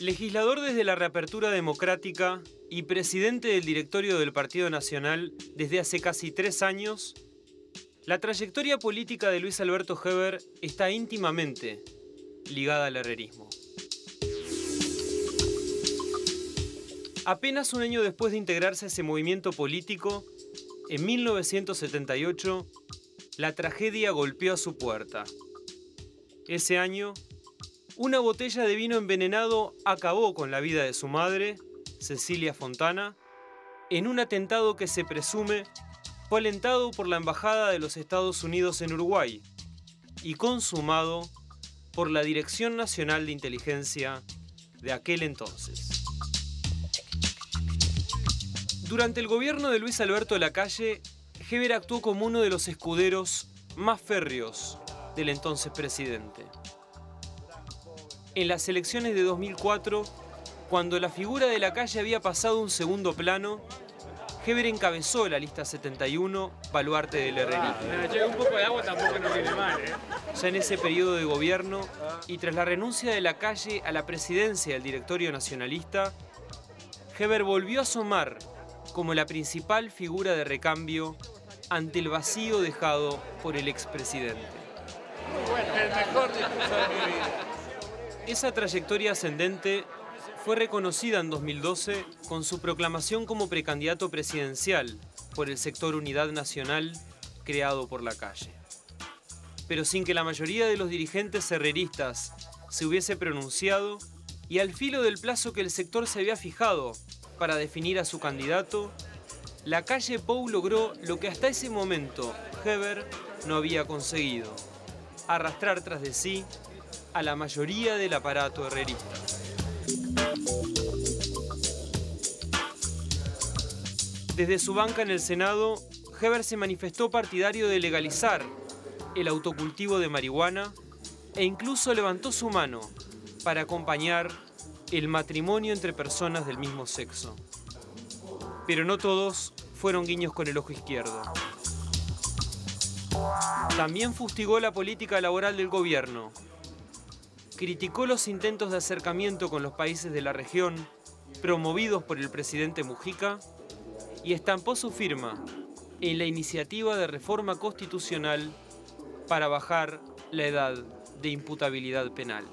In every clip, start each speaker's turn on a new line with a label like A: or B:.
A: legislador desde la reapertura democrática y presidente del directorio del Partido Nacional desde hace casi tres años, la trayectoria política de Luis Alberto Heber está íntimamente ligada al herrerismo. Apenas un año después de integrarse a ese movimiento político, en 1978, la tragedia golpeó a su puerta. Ese año, una botella de vino envenenado acabó con la vida de su madre, Cecilia Fontana, en un atentado que se presume fue alentado por la Embajada de los Estados Unidos en Uruguay y consumado por la Dirección Nacional de Inteligencia de aquel entonces. Durante el gobierno de Luis Alberto Lacalle, Heber actuó como uno de los escuderos más férreos del entonces presidente. En las elecciones de 2004, cuando la figura de Lacalle había pasado un segundo plano, Heber encabezó la lista 71, baluarte del ah, herrerismo. un poco de agua tampoco mal, eh. Ya en ese periodo de gobierno y tras la renuncia de la calle a la presidencia del directorio nacionalista, Heber volvió a asomar como la principal figura de recambio ante el vacío dejado por el expresidente.
B: Bueno, el mejor Esa
A: trayectoria ascendente fue reconocida en 2012 con su proclamación como precandidato presidencial por el sector Unidad Nacional creado por la calle. Pero sin que la mayoría de los dirigentes herreristas se hubiese pronunciado y al filo del plazo que el sector se había fijado para definir a su candidato, la calle Pou logró lo que hasta ese momento Heber no había conseguido, arrastrar tras de sí a la mayoría del aparato herrerista. Desde su banca en el Senado, Heber se manifestó partidario de legalizar el autocultivo de marihuana e incluso levantó su mano para acompañar el matrimonio entre personas del mismo sexo. Pero no todos fueron guiños con el ojo izquierdo. También fustigó la política laboral del gobierno, criticó los intentos de acercamiento con los países de la región promovidos por el presidente Mujica y estampó su firma en la iniciativa de reforma constitucional para bajar la edad de imputabilidad penal.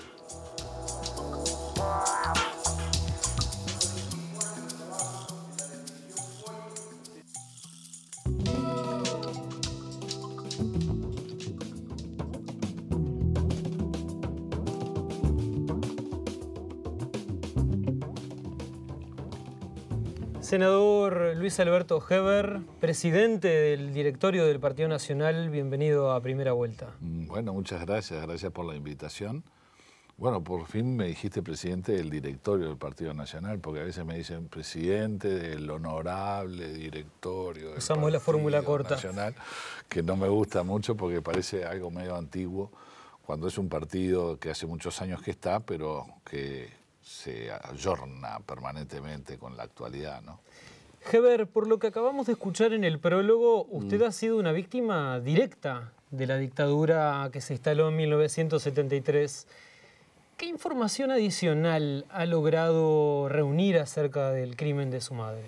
A: Senador Luis Alberto Heber, presidente del directorio del Partido Nacional, bienvenido a Primera Vuelta.
B: Mm, bueno, muchas gracias, gracias por la invitación. Bueno, por fin me dijiste presidente del directorio del Partido Nacional, porque a veces me dicen presidente del honorable directorio. Del Usamos Partido la fórmula corta. Nacional, que no me gusta mucho porque parece algo medio antiguo, cuando es un partido que hace muchos años que está, pero que se ayorna permanentemente con la actualidad, ¿no?
A: Heber, por lo que acabamos de escuchar en el prólogo, mm. usted ha sido una víctima directa de la dictadura que se instaló en 1973. ¿Qué información adicional ha logrado reunir acerca del crimen de su madre?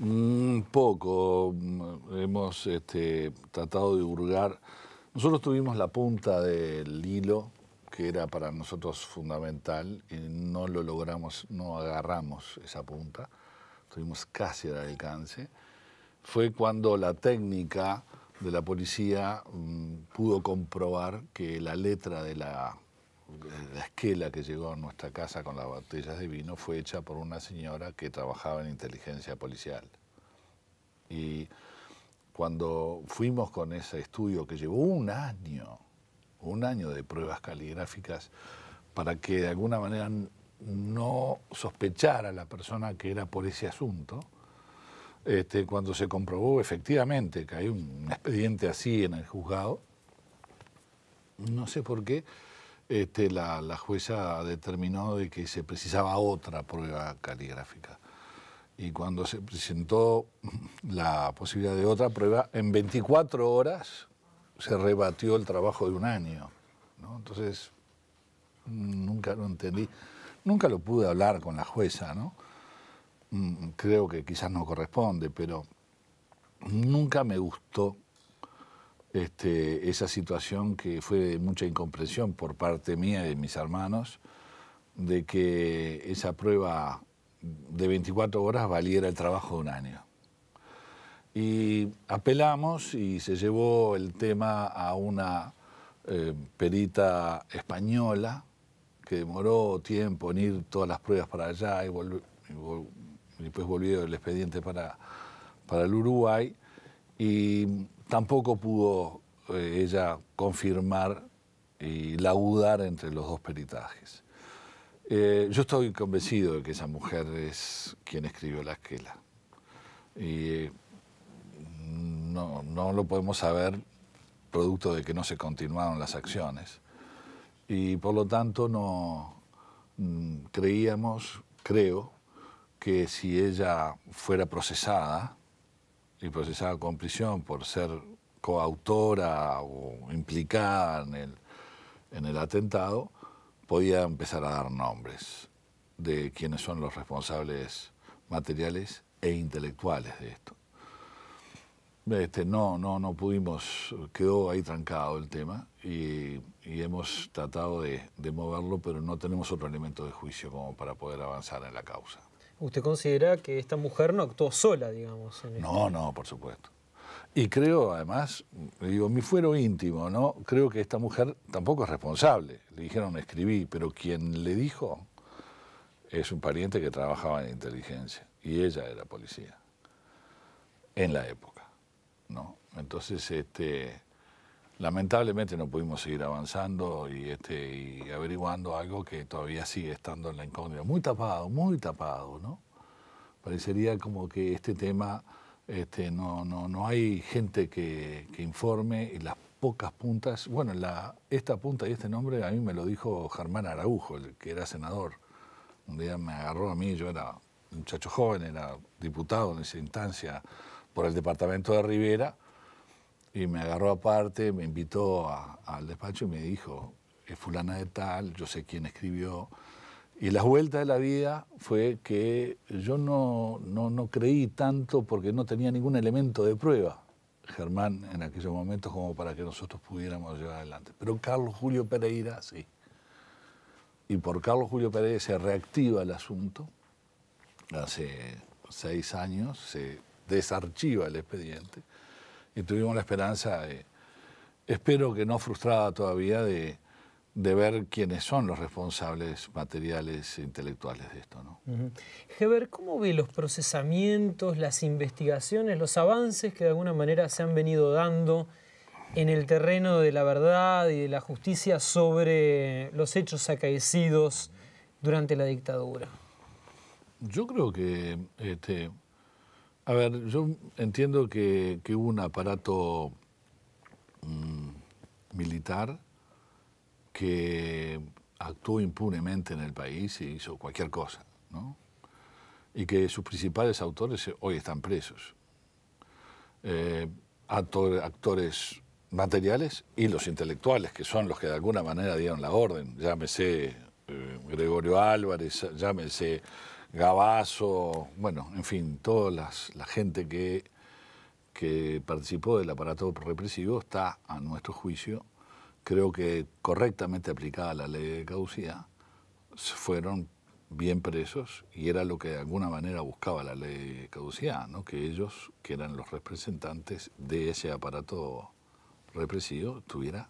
B: Un mm, poco. Mm, hemos este, tratado de hurgar. Nosotros tuvimos la punta del hilo que era para nosotros fundamental y no lo logramos, no agarramos esa punta, tuvimos casi al alcance, fue cuando la técnica de la policía mm, pudo comprobar que la letra de la, de la esquela que llegó a nuestra casa con las botellas de vino fue hecha por una señora que trabajaba en inteligencia policial. Y cuando fuimos con ese estudio que llevó un año, un año de pruebas caligráficas para que de alguna manera no sospechara la persona que era por ese asunto. Este, cuando se comprobó efectivamente que hay un expediente así en el juzgado, no sé por qué este, la, jueza determinó de que se precisaba otra prueba caligráfica. Y cuando se presentó la posibilidad de otra prueba, en 24 horas se rebatió el trabajo de un año. Entonces, nunca lo entendí. Nunca lo pude hablar con la jueza, ¿no? Mm, creo que quizás no corresponde, pero nunca me gustó este, esa situación que fue de mucha incomprensión por parte mía y de mis hermanos, de que esa prueba de 24 horas valiera el trabajo de un año. Y apelamos y se llevó el tema a una eh, perita española que demoró tiempo en ir todas las pruebas para allá y, después volvió el expediente para, para el Uruguay y tampoco pudo eh, ella confirmar y laudar entre los dos peritajes. Eh, yo estoy convencido de que esa mujer es quien escribió la esquela no, lo podemos saber producto de que no se continuaron las acciones. Y por lo tanto no mm, creíamos, creo, que si ella fuera procesada y procesada con prisión por ser coautora o implicada en el, en el atentado, podía empezar a dar nombres de quienes son los responsables materiales e intelectuales de esto. Este, no, no, no pudimos, quedó ahí trancado el tema y, hemos tratado de, moverlo, pero no tenemos otro elemento de juicio como para poder avanzar en la causa.
A: ¿Usted considera que esta mujer no actuó sola, digamos? no,
B: no, por supuesto. Y creo, además, digo, mi fuero íntimo, ¿no? Creo que esta mujer tampoco es responsable. Le dijeron escribí, pero quien le dijo es un pariente que trabajaba en inteligencia y ella era policía en la época. ¿no? Entonces, este, lamentablemente no pudimos seguir avanzando y, este, y averiguando algo que todavía sigue estando en la incógnita, muy tapado, muy tapado, ¿no? Parecería como que este tema este, no, hay gente que, informe y las pocas puntas, bueno, esta punta y este nombre a mí me lo dijo Germán Araujo, que era senador. Un día me agarró a mí, yo era un muchacho joven, era diputado en esa instancia, por el departamento de Rivera y me agarró aparte, me invitó al despacho y me dijo, es fulana de tal, yo sé quién escribió. Y la vuelta de la vida fue que yo no, no, no creí tanto porque no tenía ningún elemento de prueba, Germán, en aquellos momentos como para que nosotros pudiéramos llevar adelante. Pero Carlos Julio Pereira sí. Y por Carlos Julio Pereira se reactiva el asunto. Hace seis años se desarchiva el expediente. Y tuvimos la esperanza, espero que no frustrada todavía, de, ver quiénes son los responsables materiales e intelectuales de esto. ¿no?
A: Heber, ¿cómo ve los procesamientos, las investigaciones, los avances que de alguna manera se han venido dando en el terreno de la verdad y de la justicia sobre los hechos acaecidos durante la dictadura?
B: Yo creo que este, a ver, yo entiendo que, hubo un aparato mm, militar que actuó impunemente en el país y hizo cualquier cosa, ¿no? Y que sus principales autores hoy están presos. Eh, actores materiales y los intelectuales, que son los que de alguna manera dieron la orden. Llámese eh, Gregorio Álvarez, llámese Gabazo, bueno, en fin, toda las, la gente que, que participó del aparato represivo está, a nuestro juicio, creo que correctamente aplicada la ley de caducidad, fueron bien presos y era lo que de alguna manera buscaba la ley de caducidad, ¿no? que ellos, que eran los representantes de ese aparato represivo, estuviera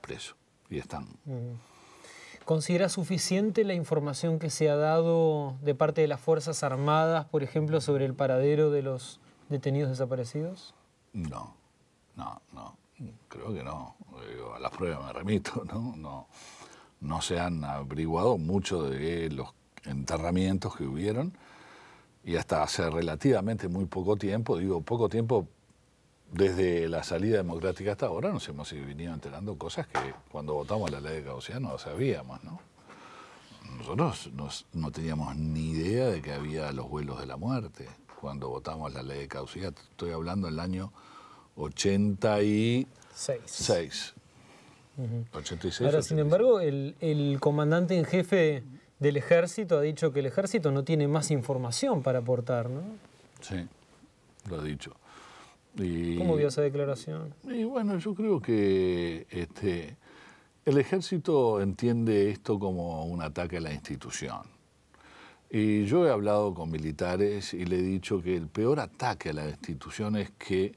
B: preso y están.
A: ¿Considera suficiente la información que se ha dado de parte de las Fuerzas Armadas, por ejemplo, sobre el paradero de los detenidos desaparecidos?
B: No, no, no, creo que no. a las pruebas me remito, ¿no? No, no se han averiguado mucho de los enterramientos que hubieron y hasta hace relativamente muy poco tiempo, digo poco tiempo desde la salida democrática hasta ahora nos hemos venido enterando cosas que cuando votamos la ley de Caucía no sabíamos, ¿no? Nosotros no teníamos ni idea de que había los vuelos de la muerte cuando votamos la ley de Caucía. Estoy hablando del año 86. Seis. 86 Ahora, sin
A: embargo, el, el comandante en jefe del ejército ha dicho que el ejército no tiene más información para aportar, ¿no?
B: Sí, lo ha dicho. ¿Cómo vio esa
A: declaración?
B: Y bueno, yo creo que este, el ejército entiende esto como un ataque a la institución. Y yo he hablado con militares y le he dicho que el peor ataque a la institución es que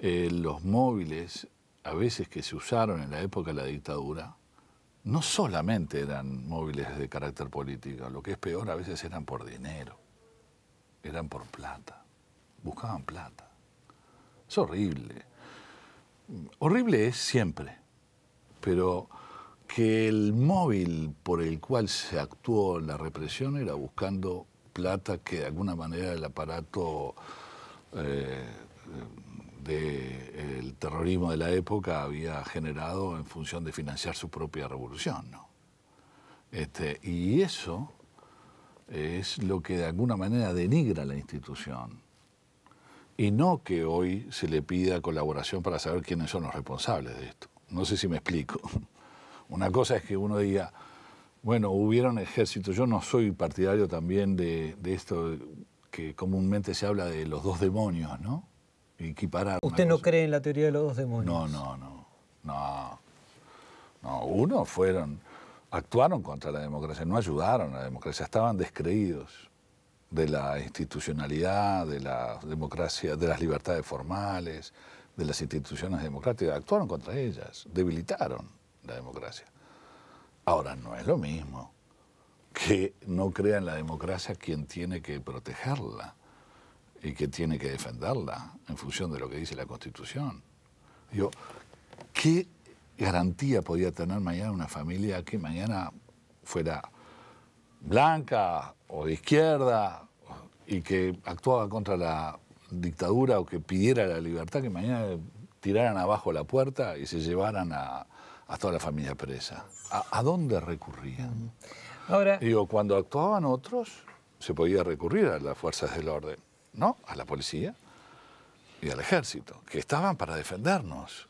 B: eh, los móviles, a veces que se usaron en la época de la dictadura, no solamente eran móviles de carácter político, lo que es peor, a veces eran por dinero, eran por plata, buscaban plata. Es horrible. Horrible es siempre, pero que el móvil por el cual se actuó la represión era buscando plata que de alguna manera el aparato eh, del terrorismo de la época había generado en función de financiar su propia revolución. Este, y eso es lo que de alguna manera denigra la institución y no que hoy se le pida colaboración para saber quiénes son los responsables de esto. No sé si me explico. Una cosa es que uno diga, bueno, hubieron ejército yo no soy partidario también de, esto que comúnmente se habla de los dos demonios, ¿no? Equiparar. ¿Usted no
A: cree en la teoría de los dos demonios? No,
B: no, no. No. No, uno fueron, actuaron contra la democracia, no ayudaron a la democracia, estaban descreídos de la institucionalidad, de la democracia, de las libertades formales, de las instituciones democráticas, actuaron contra ellas, debilitaron la democracia. Ahora, no es lo mismo que no crea en la democracia quien tiene que protegerla y que tiene que defenderla en función de lo que dice la Constitución. Yo ¿qué garantía podía tener mañana una familia que mañana fuera blanca o de izquierda y que actuaba contra la dictadura o que pidiera la libertad, que mañana tiraran abajo la puerta y se llevaran a, toda la familia presa. ¿A, dónde recurrían? Ahora... Digo, cuando actuaban otros, se podía recurrir a las fuerzas del orden, ¿no? A la policía y al ejército, que estaban para defendernos,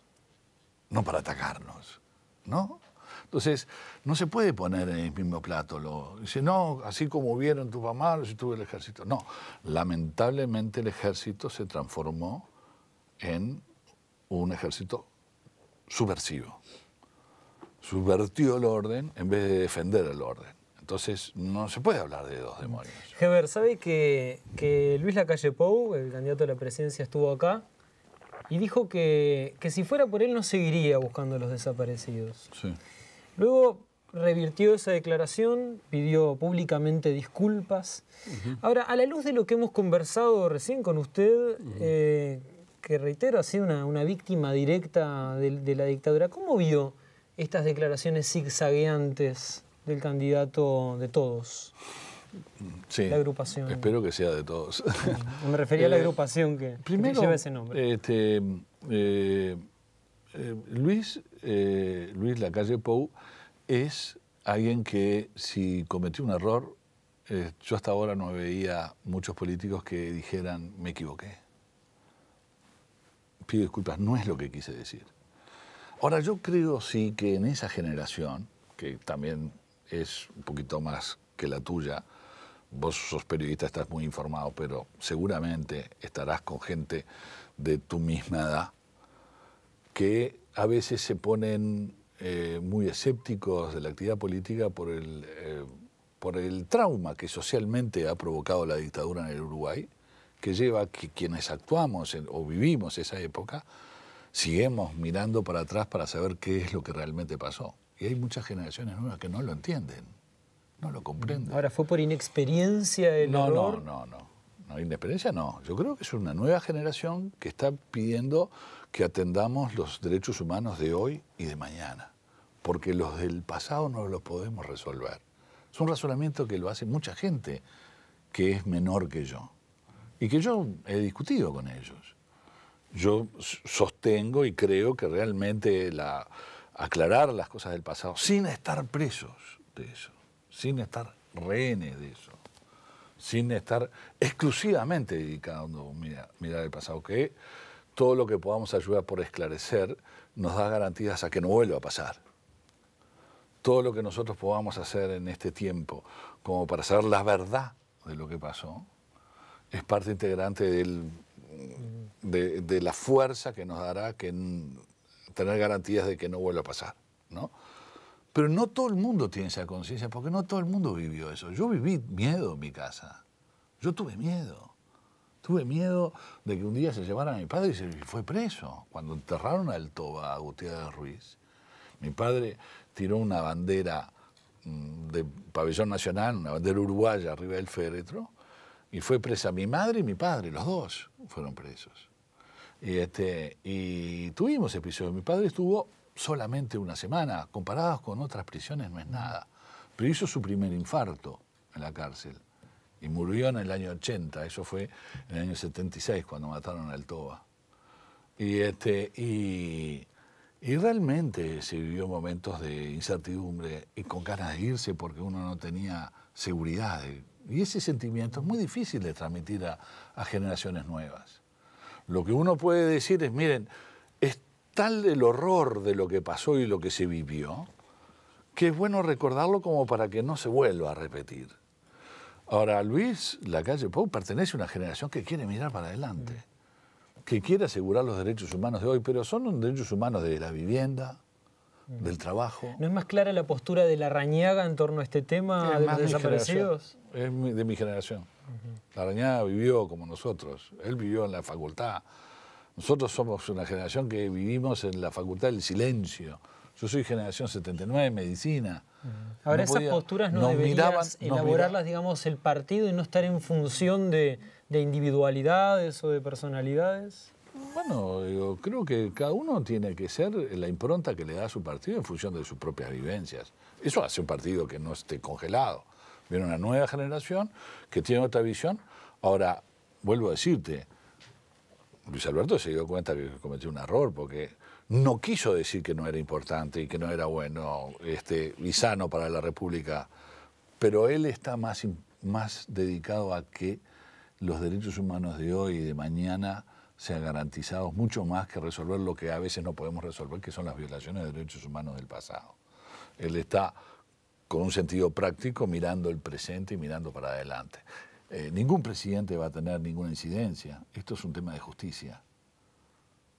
B: no para atacarnos, ¿no? Entonces, no se puede poner en el mismo plato. Lo, dice, no, así como vieron tu mamá, si tuve el ejército. No, lamentablemente el ejército se transformó en un ejército subversivo. Subvertió el orden en vez de defender el orden. Entonces no se puede hablar de dos demonios. Heber, ¿sabe
A: que, Luis Lacalle Pou, el candidato a la presidencia, estuvo acá y dijo que, que si fuera por él no seguiría buscando a los desaparecidos? Sí. Luego revirtió esa declaración, pidió públicamente disculpas. Ahora, a la luz de lo que hemos conversado recién con usted, eh, que reitero, ha sido una, víctima directa de, la dictadura, ¿cómo vio estas declaraciones zigzagueantes del candidato de todos?
B: Sí, la agrupación. Espero que sea de todos.
A: Me refería a la eh, agrupación que, lleva ese nombre.
B: Este, eh, Luis eh, Luis Lacalle Pou es alguien que si cometió un error, eh, yo hasta ahora no veía muchos políticos que dijeran me equivoqué. Pido disculpas, no es lo que quise decir. Ahora yo creo sí que en esa generación, que también es un poquito más que la tuya, vos sos periodista, estás muy informado, pero seguramente estarás con gente de tu misma edad que a veces se ponen eh, muy escépticos de la actividad política por el, eh, por el trauma que socialmente ha provocado la dictadura en el Uruguay, que lleva a que quienes actuamos o vivimos esa época, sigamos mirando para atrás para saber qué es lo que realmente pasó. Y hay muchas generaciones nuevas que no lo entienden, no lo comprenden. Ahora, ¿fue por inexperiencia el no, No, no, no, no. Inexperiencia no. Yo creo que es una nueva generación que está pidiendo que atendamos los derechos humanos de hoy y de mañana, porque los del pasado no los podemos resolver. Es un razonamiento que lo hace mucha gente que es menor que yo y que yo he discutido con ellos. Yo sostengo y creo que realmente la, aclarar las cosas del pasado sin estar presos de eso, sin estar rehenes de eso, sin estar exclusivamente dedicando a mirar el pasado, que todo lo que podamos ayudar por esclarecer nos da garantías a que no vuelva a pasar. Todo lo que nosotros podamos hacer en este tiempo como para saber la verdad de lo que pasó es parte integrante de, la fuerza que nos dará que, tener garantías de que no vuelva a pasar. ¿no? Pero no todo el mundo tiene esa conciencia porque no todo el mundo vivió eso. Yo viví miedo en mi casa. Yo tuve miedo. Tuve miedo de que un día se llevara a mi padre y se fue preso. Cuando enterraron El Toba a Gutiérrez Ruiz, mi padre tiró una bandera mm, de pabellón nacional, una bandera uruguaya arriba del féretro, y fue presa mi madre y mi padre, los dos fueron presos. Y, este, y tuvimos episodios. Mi padre estuvo solamente una semana, comparados con otras prisiones no es nada, pero hizo su primer infarto en la cárcel y murió en el año 80, eso fue en el año 76 cuando mataron al Toba. Y, este, y, realmente se vivió momentos de incertidumbre y con ganas de irse porque uno no tenía seguridad. Y ese sentimiento es muy difícil de transmitir a generaciones nuevas. Lo que uno puede decir es, miren, es tal el horror de lo que pasó y lo que se vivió, que es bueno recordarlo como para que no se vuelva a repetir. Ahora, Luis la calle, Pou pertenece a una generación que quiere mirar para adelante, que quiere asegurar los derechos humanos de hoy, pero son derechos humanos de la vivienda, mm. del trabajo.
A: ¿No es más clara la postura de la rañaga en torno a este tema de los desaparecidos?
B: Es de mi generación. La rañaga vivió como nosotros, él vivió en la facultad. Nosotros somos una generación que vivimos en la facultad del silencio yo soy generación 79, medicina. Ahora, esas posturas no deberías elaborarlas,
A: digamos, el partido y no estar en función
B: de, individualidades o de personalidades. Bueno, yo creo que cada uno tiene que ser la impronta que le da a su partido en función de sus propias vivencias. Eso hace un partido que no esté congelado. Viene una nueva generación que tiene otra visión. Ahora, vuelvo a decirte, Luis Alberto se dio cuenta que cometió un error porque no quiso decir que no era importante y que no era bueno este, y sano para la República, pero él está más, más dedicado a que los derechos humanos de hoy y de mañana sean garantizados mucho más que resolver lo que a veces no podemos resolver, que son las violaciones de derechos humanos del pasado. Él está con un sentido práctico mirando el presente y mirando para adelante. Eh, ningún presidente va a tener ninguna incidencia. Esto es un tema de justicia.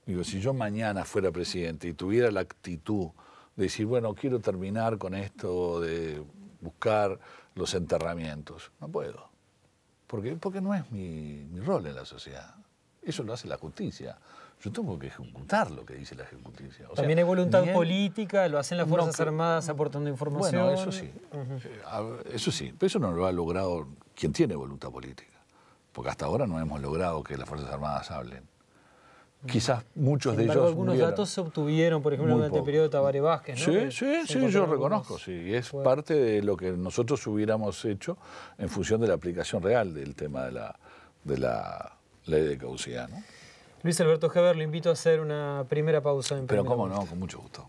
B: Digo, si yo mañana fuera presidente y tuviera la actitud de decir, bueno, quiero terminar con esto de buscar los enterramientos, no puedo. Porque, porque no es mi, rol en la sociedad. Eso lo hace la justicia. Yo tengo que ejecutar lo que dice la justicia. También hay voluntad
A: política, lo hacen las Fuerzas Armadas aportando información. Bueno, eso sí.
B: Eh, eso sí, pero eso no lo ha logrado quien tiene voluntad política. Porque hasta ahora no hemos logrado que las Fuerzas Armadas hablen quizás muchos de ellos. Algunos datos
A: se obtuvieron, por ejemplo, durante el periodo de Tabaré Vázquez. ¿no? Sí, sí, sí, yo reconozco, sí.
B: Es parte de lo que nosotros hubiéramos hecho en función de la aplicación real del tema de la, de la ley de caucidad
A: Luis Alberto Heber, lo invito a hacer una primera pausa en Pero cómo
B: no, con mucho gusto.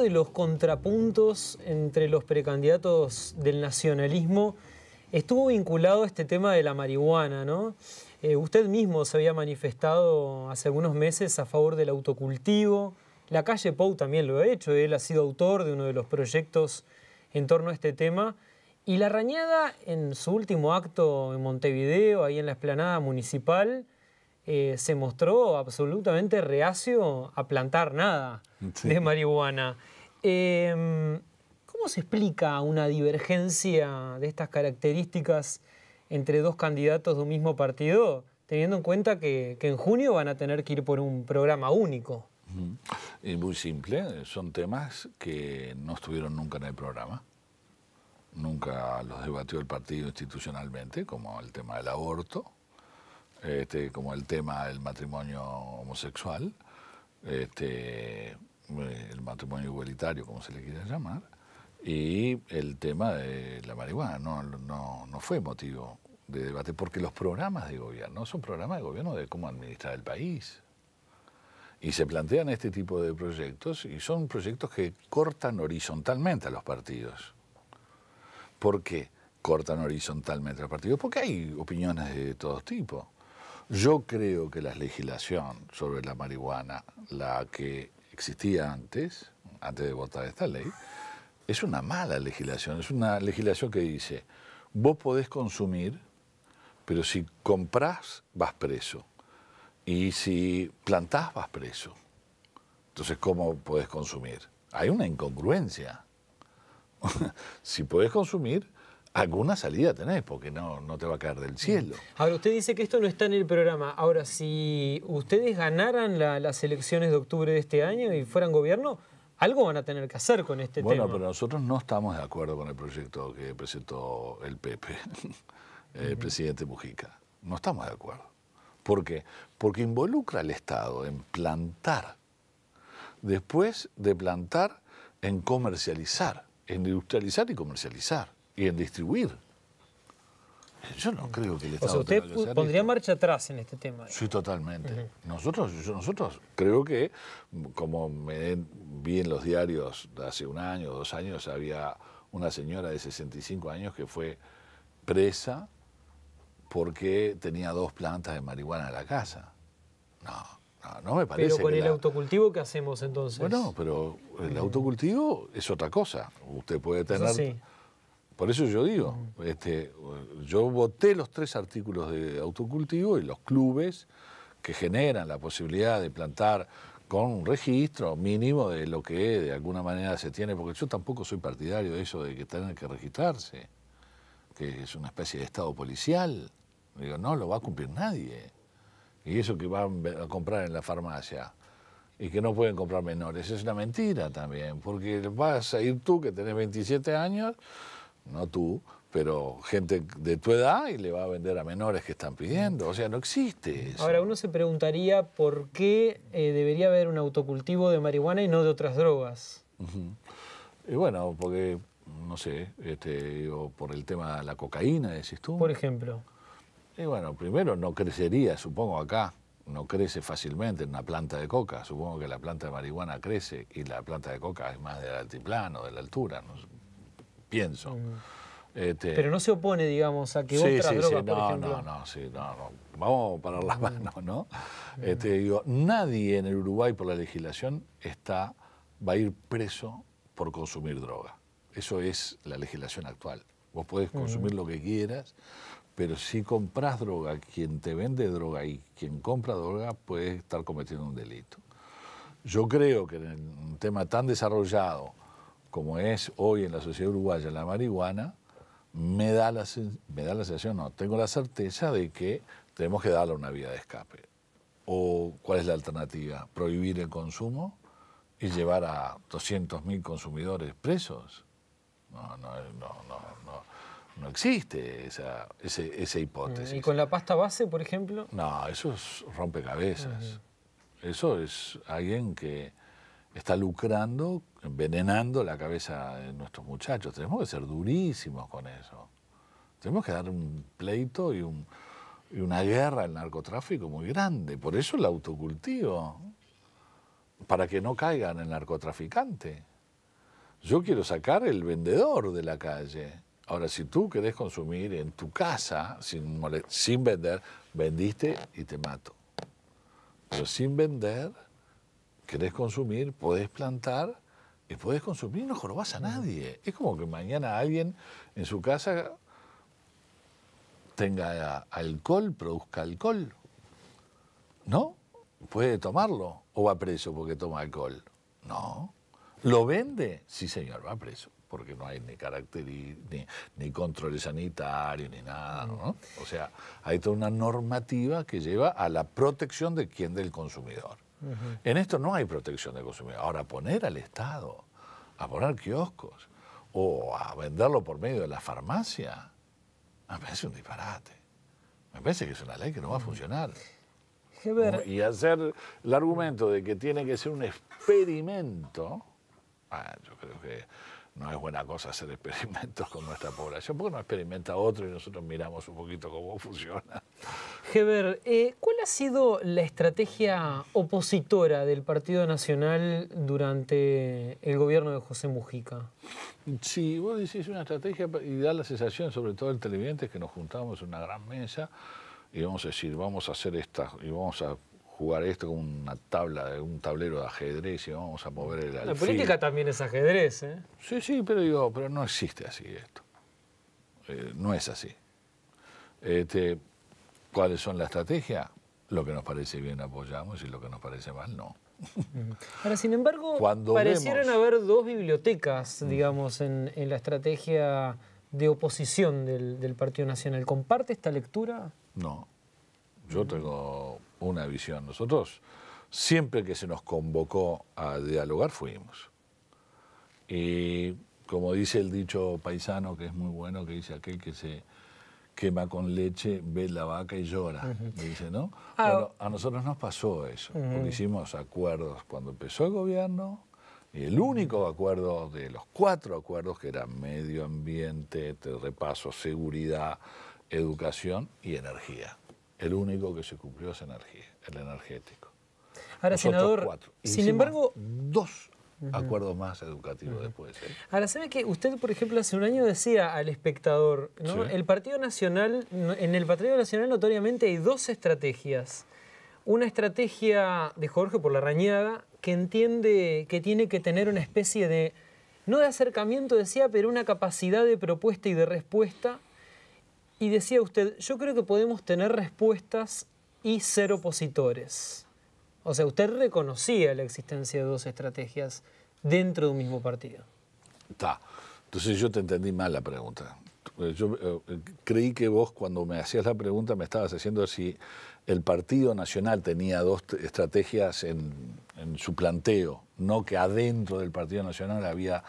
A: de los contrapuntos entre los precandidatos del nacionalismo estuvo vinculado a este tema de la marihuana, ¿no? Eh, usted mismo se había manifestado hace algunos meses a favor del autocultivo. La calle Pou también lo ha hecho. Él ha sido autor de uno de los proyectos en torno a este tema. Y La Rañada, en su último acto en Montevideo, ahí en la esplanada municipal, eh, se mostró absolutamente reacio a plantar nada de marihuana. Em, ¿Cómo se explica una divergencia de estas características entre dos candidatos de un mismo partido, teniendo en cuenta que, en junio van a tener que ir por un programa único?
B: Es muy simple, son temas que no estuvieron nunca en el programa, nunca los debatió el partido institucionalmente, como el tema del aborto, este, como el tema del matrimonio homosexual, este, el matrimonio igualitario, como se le quiera llamar, y el tema de la marihuana. No, no, no fue motivo de debate, porque los programas de gobierno son programas de gobierno de cómo administrar el país. Y se plantean este tipo de proyectos y son proyectos que cortan horizontalmente a los partidos. ¿Por qué cortan horizontalmente a los partidos? Porque hay opiniones de todo tipo. Yo creo que la legislación sobre la marihuana, la que existía antes, antes de votar esta ley, es una mala legislación. Es una legislación que dice, vos podés consumir, pero si compras, vas preso. Y si plantás vas preso. Entonces, ¿cómo podés consumir? Hay una incongruencia. si podés consumir, alguna salida tenés, porque no, no te va a caer del mm. cielo.
A: Ahora, usted dice que esto no está en el programa. Ahora, si ustedes ganaran las elecciones de octubre de este año y fueran gobierno, algo van a tener que hacer con este tema. Bueno, pero
B: nosotros no estamos de acuerdo con el proyecto que presentó el PP, el presidente Mujica. No estamos de acuerdo. ¿Por qué? Porque involucra al Estado en plantar, después de plantar, en comercializar, en industrializar y comercializar y en distribuir. Yo no creo que el Estado. usted pondría
A: marcha atrás en este tema. Sí,
B: totalmente. Nosotros, yo, nosotros creo que, como me vi en los diarios de hace un año, o dos años, había una señora de 65 años que fue presa porque tenía dos plantas de marihuana en la casa. No. No, me parece. Pero con el
A: autocultivo, que hacemos entonces? Bueno,
B: pero el autocultivo es otra cosa. Usted puede tener por eso yo digo, este, yo voté los tres artículos de autocultivo y los clubes que generan la posibilidad de plantar con un registro mínimo de lo que de alguna manera se tiene, porque yo tampoco soy partidario de eso de que tengan que registrarse, que es una especie de estado policial. Digo, no lo va a cumplir nadie. Y eso que van a comprar en la farmacia y que no pueden comprar menores, es una mentira también, porque vas a ir tú que tenés 27 años no tú, pero gente de tu edad y le va a vender a menores que están pidiendo. O sea, no existe eso. Ahora,
A: uno se preguntaría por qué eh, debería haber un autocultivo de marihuana y no de otras drogas.
B: Y bueno, porque, no sé, este, por el tema de la cocaína, decís tú. Por ejemplo. Y bueno, primero no crecería, supongo, acá. No crece fácilmente en una planta de coca. Supongo que la planta de marihuana crece y la planta de coca es más del altiplano, de la altura pienso. Este, pero no
A: se opone, digamos, a que vos otras por No, no, no,
B: Vamos a parar las manos, ¿no? te este, digo, nadie en el Uruguay por la legislación está, va a ir preso por consumir droga. Eso es la legislación actual. Vos podés consumir lo que quieras, pero si compras droga, quien te vende droga y quien compra droga puede estar cometiendo un delito. Yo creo que en un tema tan desarrollado, como es hoy en la sociedad uruguaya la marihuana, me da la, me da la sensación, no, tengo la certeza de que tenemos que darle una vía de escape. ¿O cuál es la alternativa? ¿Prohibir el consumo y llevar a 200.000 consumidores presos? No, no, no, no, no, existe esa, hipótesis. Mm, ¿Y con la pasta base, por ejemplo? No, eso es rompecabezas. Eso es alguien que está lucrando, envenenando la cabeza de nuestros muchachos. Tenemos que ser durísimos con eso. Tenemos que dar un pleito y, una guerra al narcotráfico muy grande. Por eso el autocultivo, para que no caigan en el narcotraficante. Yo quiero sacar el vendedor de la calle. Ahora, si tú querés consumir en tu casa, sin, sin vender, vendiste y te mato. Pero sin vender querés consumir, podés plantar y podés consumir, y no jorobás a nadie. Es como que mañana alguien en su casa tenga alcohol, produzca alcohol. ¿No? Puede tomarlo o va preso porque toma alcohol. No. ¿Lo vende? Sí, señor, va preso porque no hay ni carácter ni, ni control sanitario ni nada, ¿no? O sea, hay toda una normativa que lleva a la protección de quien del consumidor. En esto no hay protección de consumidor. Ahora, poner al Estado a poner kioscos o a venderlo por medio de la farmacia, me parece un disparate. Me parece que es una ley que no va a mm. funcionar. Y hacer el argumento de que tiene que ser un experimento, ah, yo creo que no es buena cosa hacer experimentos con nuestra población, porque no experimenta otro y nosotros miramos un poquito cómo funciona. Heber, eh,
A: ¿cuál ha sido la estrategia opositora del Partido Nacional durante el gobierno de José Mujica?
B: Sí, vos decís una estrategia y da la sensación, sobre todo el televidente, que nos juntamos en una gran mesa y vamos a decir, vamos a hacer estas, y vamos a jugar esto con una tabla, un tablero de ajedrez y vamos a mover el alfil. La política
A: también es ajedrez, ¿eh?
B: Sí, sí, pero digo, pero no existe así esto. Eh, no es así. Este, ¿Cuáles son las estrategias? Lo que nos parece bien apoyamos y lo que nos parece mal no.
A: Ahora, sin embargo, parecieron haber dos bibliotecas, digamos, en, la estrategia de oposición del, del, Partido Nacional. ¿Comparte esta lectura?
B: No. Yo tengo una visión. Nosotros, siempre que se nos convocó a dialogar, fuimos. Y como dice el dicho paisano, que es muy bueno, que dice aquel que se quema con leche, ve la vaca y llora. Dice, ¿no? Ah. a nosotros nos pasó eso, porque hicimos acuerdos cuando empezó el gobierno, y el único acuerdo de los cuatro acuerdos que eran medio ambiente, repaso, seguridad, educación y energía el único que se cumplió es energía, el energético. Ahora, senador, sin embargo... Dos acuerdos más educativos después. ¿eh?
A: Ahora, ¿sabe que usted, por ejemplo, hace un año decía al espectador, ¿no? el Partido Nacional, en el Partido Nacional notoriamente hay dos estrategias. Una estrategia de Jorge por la rañada que entiende que tiene que tener una especie de, no de acercamiento, decía, pero una capacidad de propuesta y de respuesta y decía usted, yo creo que podemos tener respuestas y ser opositores. O sea, usted reconocía la existencia de dos estrategias dentro de un mismo partido.
B: Está. Entonces yo te entendí mal la pregunta. Yo eh, creí que vos cuando me hacías la pregunta me estabas haciendo si el Partido Nacional tenía dos estrategias en, su planteo, no que adentro del Partido Nacional había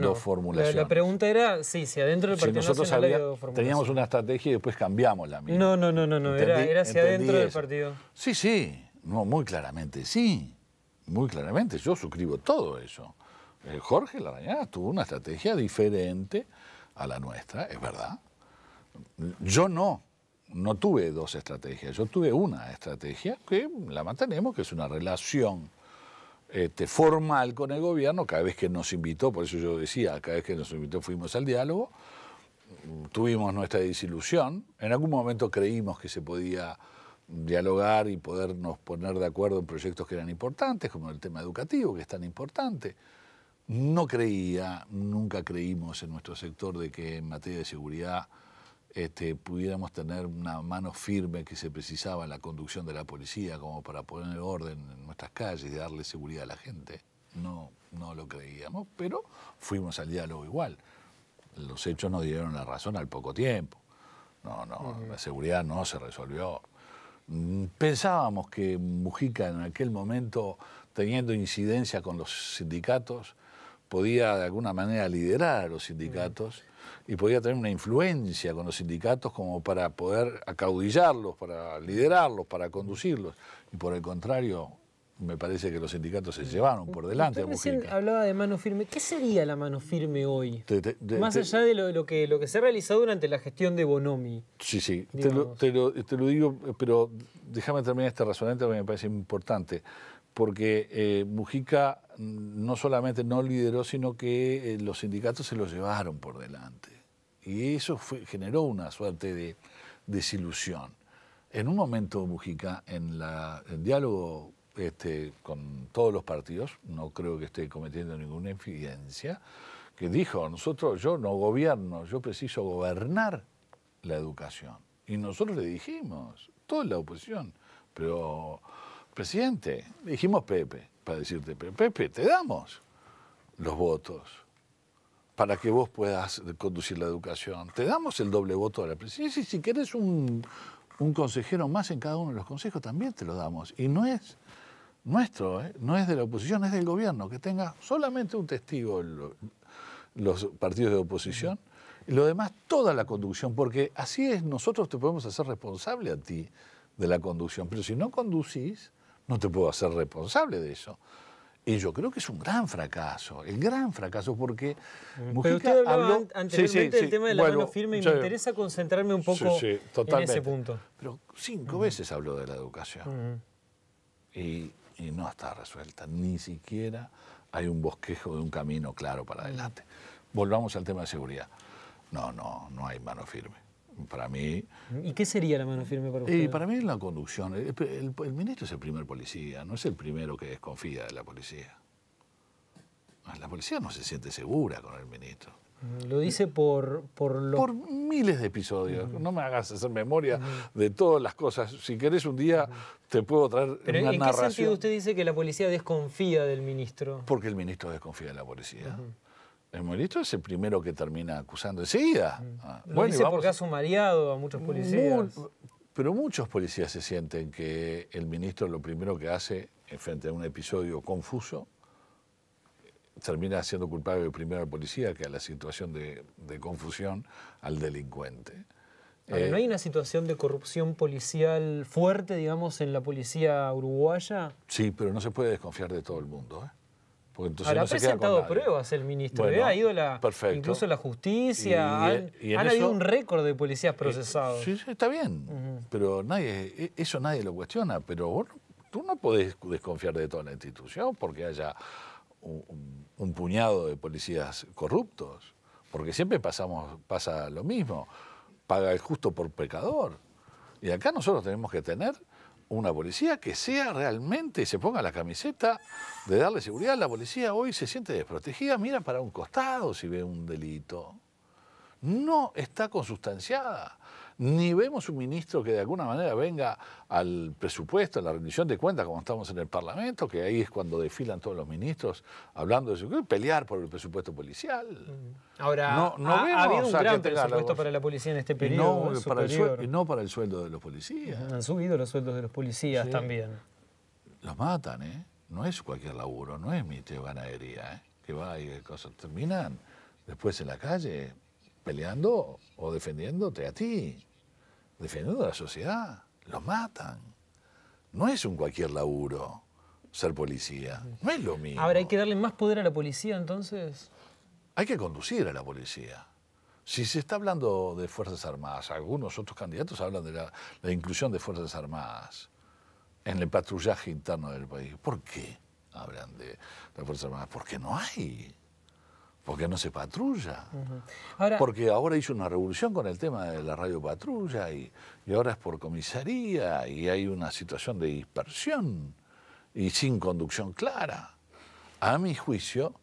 B: dos formulaciones. La, la,
A: pregunta era, sí, si adentro del Partido Nacional Teníamos
B: una estrategia y después cambiamos la misma. No, no, no, no, Era, hacia adentro del partido. Sí, sí, muy claramente, sí, muy claramente, yo suscribo todo eso. Eh, Jorge Larrañaga tuvo una estrategia diferente a la nuestra, es verdad. Yo no no tuve dos estrategias, yo tuve una estrategia que la mantenemos, que es una relación este, formal con el gobierno, cada vez que nos invitó, por eso yo decía, cada vez que nos invitó fuimos al diálogo, tuvimos nuestra disilusión, en algún momento creímos que se podía dialogar y podernos poner de acuerdo en proyectos que eran importantes, como el tema educativo, que es tan importante. No creía, nunca creímos en nuestro sector de que en materia de seguridad este, pudiéramos tener una mano firme que se precisaba en la conducción de la policía como para poner orden en nuestras calles y darle seguridad a la gente. No, no lo creíamos, pero fuimos al diálogo igual. Los hechos nos dieron la razón al poco tiempo. No, no, la seguridad no se resolvió. Pensábamos que Mujica en aquel momento, teniendo incidencia con los sindicatos, podía de alguna manera liderar a los sindicatos y podía tener una influencia con los sindicatos como para poder acaudillarlos, para liderarlos, para conducirlos. Y por el contrario, me parece que los sindicatos se llevaron por delante. Usted
A: recién hablaba de mano firme. ¿Qué sería la mano firme hoy? Más allá de lo, que, se ha realizado durante la gestión de Bonomi.
B: Sí, sí, te lo, digo, pero déjame terminar este resonante porque me parece importante, porque eh, Mujica no solamente no lideró, sino que eh, los sindicatos se lo llevaron por delante. Y eso generó una suerte de desilusión. En un momento, Mujica, en el diálogo este, con todos los partidos, no creo que esté cometiendo ninguna infidencia, que dijo, nosotros, yo no gobierno, yo preciso gobernar la educación. Y nosotros le dijimos, toda la oposición, pero presidente, dijimos Pepe, para decirte, Pepe, te damos los votos para que vos puedas conducir la educación. Te damos el doble voto a la presidencia y si querés un, consejero más en cada uno de los consejos también te lo damos. Y no es nuestro, ¿eh? no es de la oposición, es del gobierno, que tenga solamente un testigo los partidos de oposición y lo demás toda la conducción, porque así es, nosotros te podemos hacer responsable a ti de la conducción, pero si no conducís, no te puedo hacer responsable de eso. Y yo creo que es un gran fracaso, el gran fracaso, porque eh, Mujica usted habló anteriormente del tema de la mano firme y me interesa
A: concentrarme un poco en ese punto. Pero
B: cinco veces habló de la educación y, no está resuelta, ni siquiera hay un bosquejo de un camino claro para adelante. Volvamos al tema de seguridad. No, no, no hay mano firme para mí...
A: ¿Y qué sería la mano firme para usted? Y
B: para mí es la conducción. El, ministro es el primer policía, no es el primero que desconfía de la policía. Ah, la policía no se siente segura con el ministro. Lo dice por... Por, por miles de episodios. No me hagas hacer memoria de todas las cosas. Si querés un día te puedo traer Pero una narración. ¿En qué sentido
A: usted dice que la policía desconfía del ministro?
B: Porque el ministro desconfía de la policía. El ministro es el primero que termina acusando enseguida. Mm. Ah, bueno, dice porque ha
A: sumariado a muchos policías.
B: pero muchos policías se sienten que el ministro lo primero que hace eh, frente a un episodio confuso termina siendo culpable primero al policía que a la situación de, confusión al delincuente. Pero eh, ¿No
A: hay una situación de corrupción policial fuerte, digamos, en la policía uruguaya?
B: Sí, pero no se puede desconfiar de todo el mundo. ¿eh? Porque no presentado
A: pruebas el ministro. ¿eh? ha ido la, incluso la
B: justicia. han, habido un
A: récord de policías eh, procesados. sí, está bien.
B: Pero nadie, e, eso nadie lo cuestiona. Pero tú no podés desconfiar de toda la institución porque haya un, puñado de policías corruptos. Porque siempre pasamos, pasa lo mismo. Paga el justo por pecador. Y acá nosotros tenemos que tener una policía que sea realmente, se ponga la camiseta de darle seguridad. La policía hoy se siente desprotegida, mira para un costado si ve un delito. No está consustanciada ni vemos un ministro que de alguna manera venga al presupuesto, a la rendición de cuentas, como estamos en el Parlamento, que ahí es cuando desfilan todos los ministros hablando de su pelear por el presupuesto policial. Mm. Ahora, no, ha, habido un gran presupuesto para la policía en este periodo. Y no, eh, eh, para el, y no, para el sueldo de los policías. Han subido los sueldos de los policías también. Los matan, ¿eh? No es cualquier laburo, no es mi ganadería, ¿eh? que va y cosas terminan después en la calle peleando o defendiéndote a ti, defendiendo a la sociedad. lo matan. No es un cualquier laburo ser policía. No es lo mismo. Ahora, ¿hay que darle más poder a la policía entonces? Hay que conducir a la policía. Si se está hablando de Fuerzas Armadas, algunos otros candidatos hablan de la, inclusión de Fuerzas Armadas en el patrullaje interno del país. ¿Por qué hablan de Fuerzas Armadas? Porque no hay porque no se patrulla. porque ahora hizo una revolución con el tema de la radio patrulla y, y, ahora es por comisaría y hay una situación de dispersión y sin conducción clara. A mi juicio,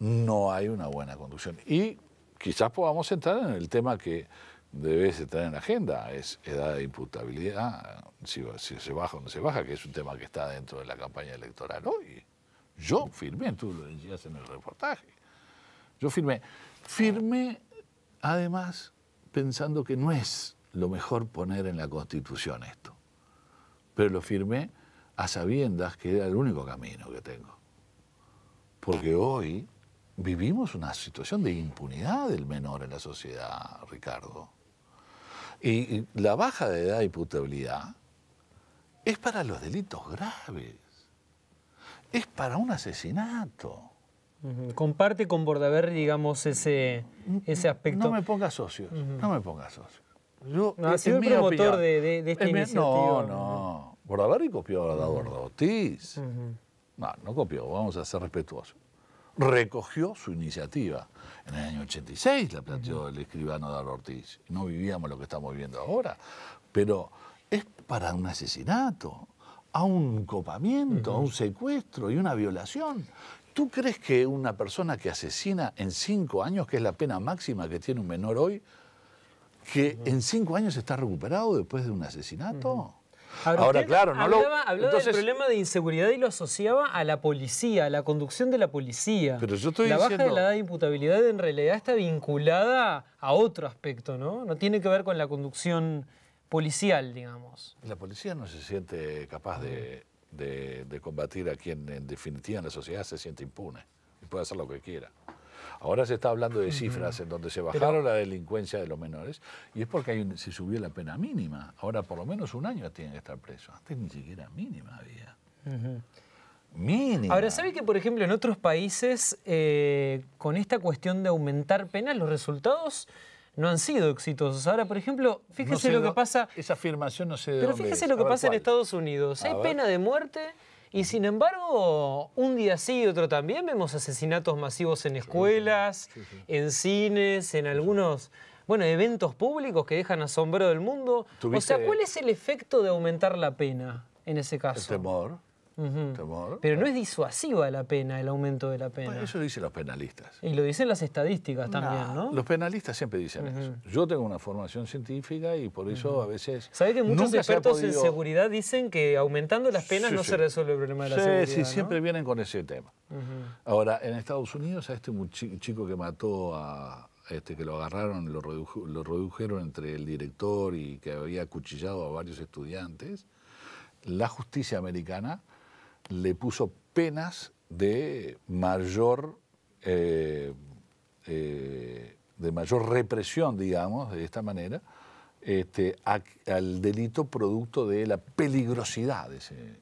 B: no hay una buena conducción. Y quizás podamos entrar en el tema que debe estar en la agenda, es edad de imputabilidad, si, si se baja o no se baja, que es un tema que está dentro de la campaña electoral hoy. Yo firmé, tú lo decías en el reportaje. Yo firmé. Firmé, además, pensando que no es lo mejor poner en la Constitución esto. Pero lo firmé a sabiendas que era el único camino que tengo. Porque hoy vivimos una situación de impunidad del menor en la sociedad, Ricardo. Y la baja de edad y putabilidad es para los delitos graves, es para un asesinato.
A: Comparte con Bordaberry, digamos, ese, ese aspecto. No me ponga socios, no
B: me ponga socios. Yo, no, el promotor de, esta iniciativa. No, no. Bordaberry copió a Dado Ortiz. No, no copió, vamos a ser respetuosos. Recogió su iniciativa. En el año 86 la planteó el escribano Dado Ortiz. No vivíamos lo que estamos viviendo ahora. Pero es para un asesinato, a un copamiento, a un secuestro y una violación. ¿Tú crees que una persona que asesina en cinco años, que es la pena máxima que tiene un menor hoy, que en cinco años está recuperado después de un asesinato? Ahora, claro, no hablaba, del problema
A: de inseguridad y lo asociaba a la policía, a la conducción de la policía. Pero yo estoy la baja de la edad de imputabilidad en realidad está vinculada a otro aspecto, ¿no? No tiene que ver con la conducción policial, digamos.
B: La policía no se siente capaz de de, combatir a quien en definitiva en la sociedad se siente impune y puede hacer lo que quiera. Ahora se está hablando de cifras en donde se bajaron la delincuencia de los menores y es porque hay se subió la pena mínima. Ahora por lo menos un año tienen que estar presos. Antes ni siquiera mínima había. Mínima.
A: Ahora, ¿sabe que por ejemplo en otros países eh, con esta cuestión de aumentar penas los resultados no han sido
B: exitosos. Ahora, por ejemplo, fíjese lo que pasa... Esa afirmación no sé de Pero fíjese lo que pasa en Estados
A: Unidos. Hay pena de muerte y sin embargo, un día sí y otro también vemos asesinatos masivos en escuelas, en cines, en algunos bueno, eventos públicos que dejan asombrado del mundo. O sea, ¿cuál es el efecto de aumentar la pena en ese caso? El temor. Pero no es disuasiva la pena, el aumento de la pena. eso eso
B: dicen los penalistas.
A: Y lo dicen las estadísticas también,
B: Los penalistas siempre dicen eso. Yo tengo una formación científica y por eso a veces... ¿Sabes que muchos expertos en
A: seguridad dicen que aumentando
B: las penas no se resuelve
A: el problema de la seguridad? Sí, siempre
B: vienen con ese tema. Ahora, en Estados Unidos a este chico que mató a... Este, que lo agarraron, lo, lo redujeron entre el director y que había cuchillado a varios estudiantes, la justicia americana le puso penas de mayor, eh, eh, de mayor represión, digamos, de esta manera, este, al delito producto de la peligrosidad ese,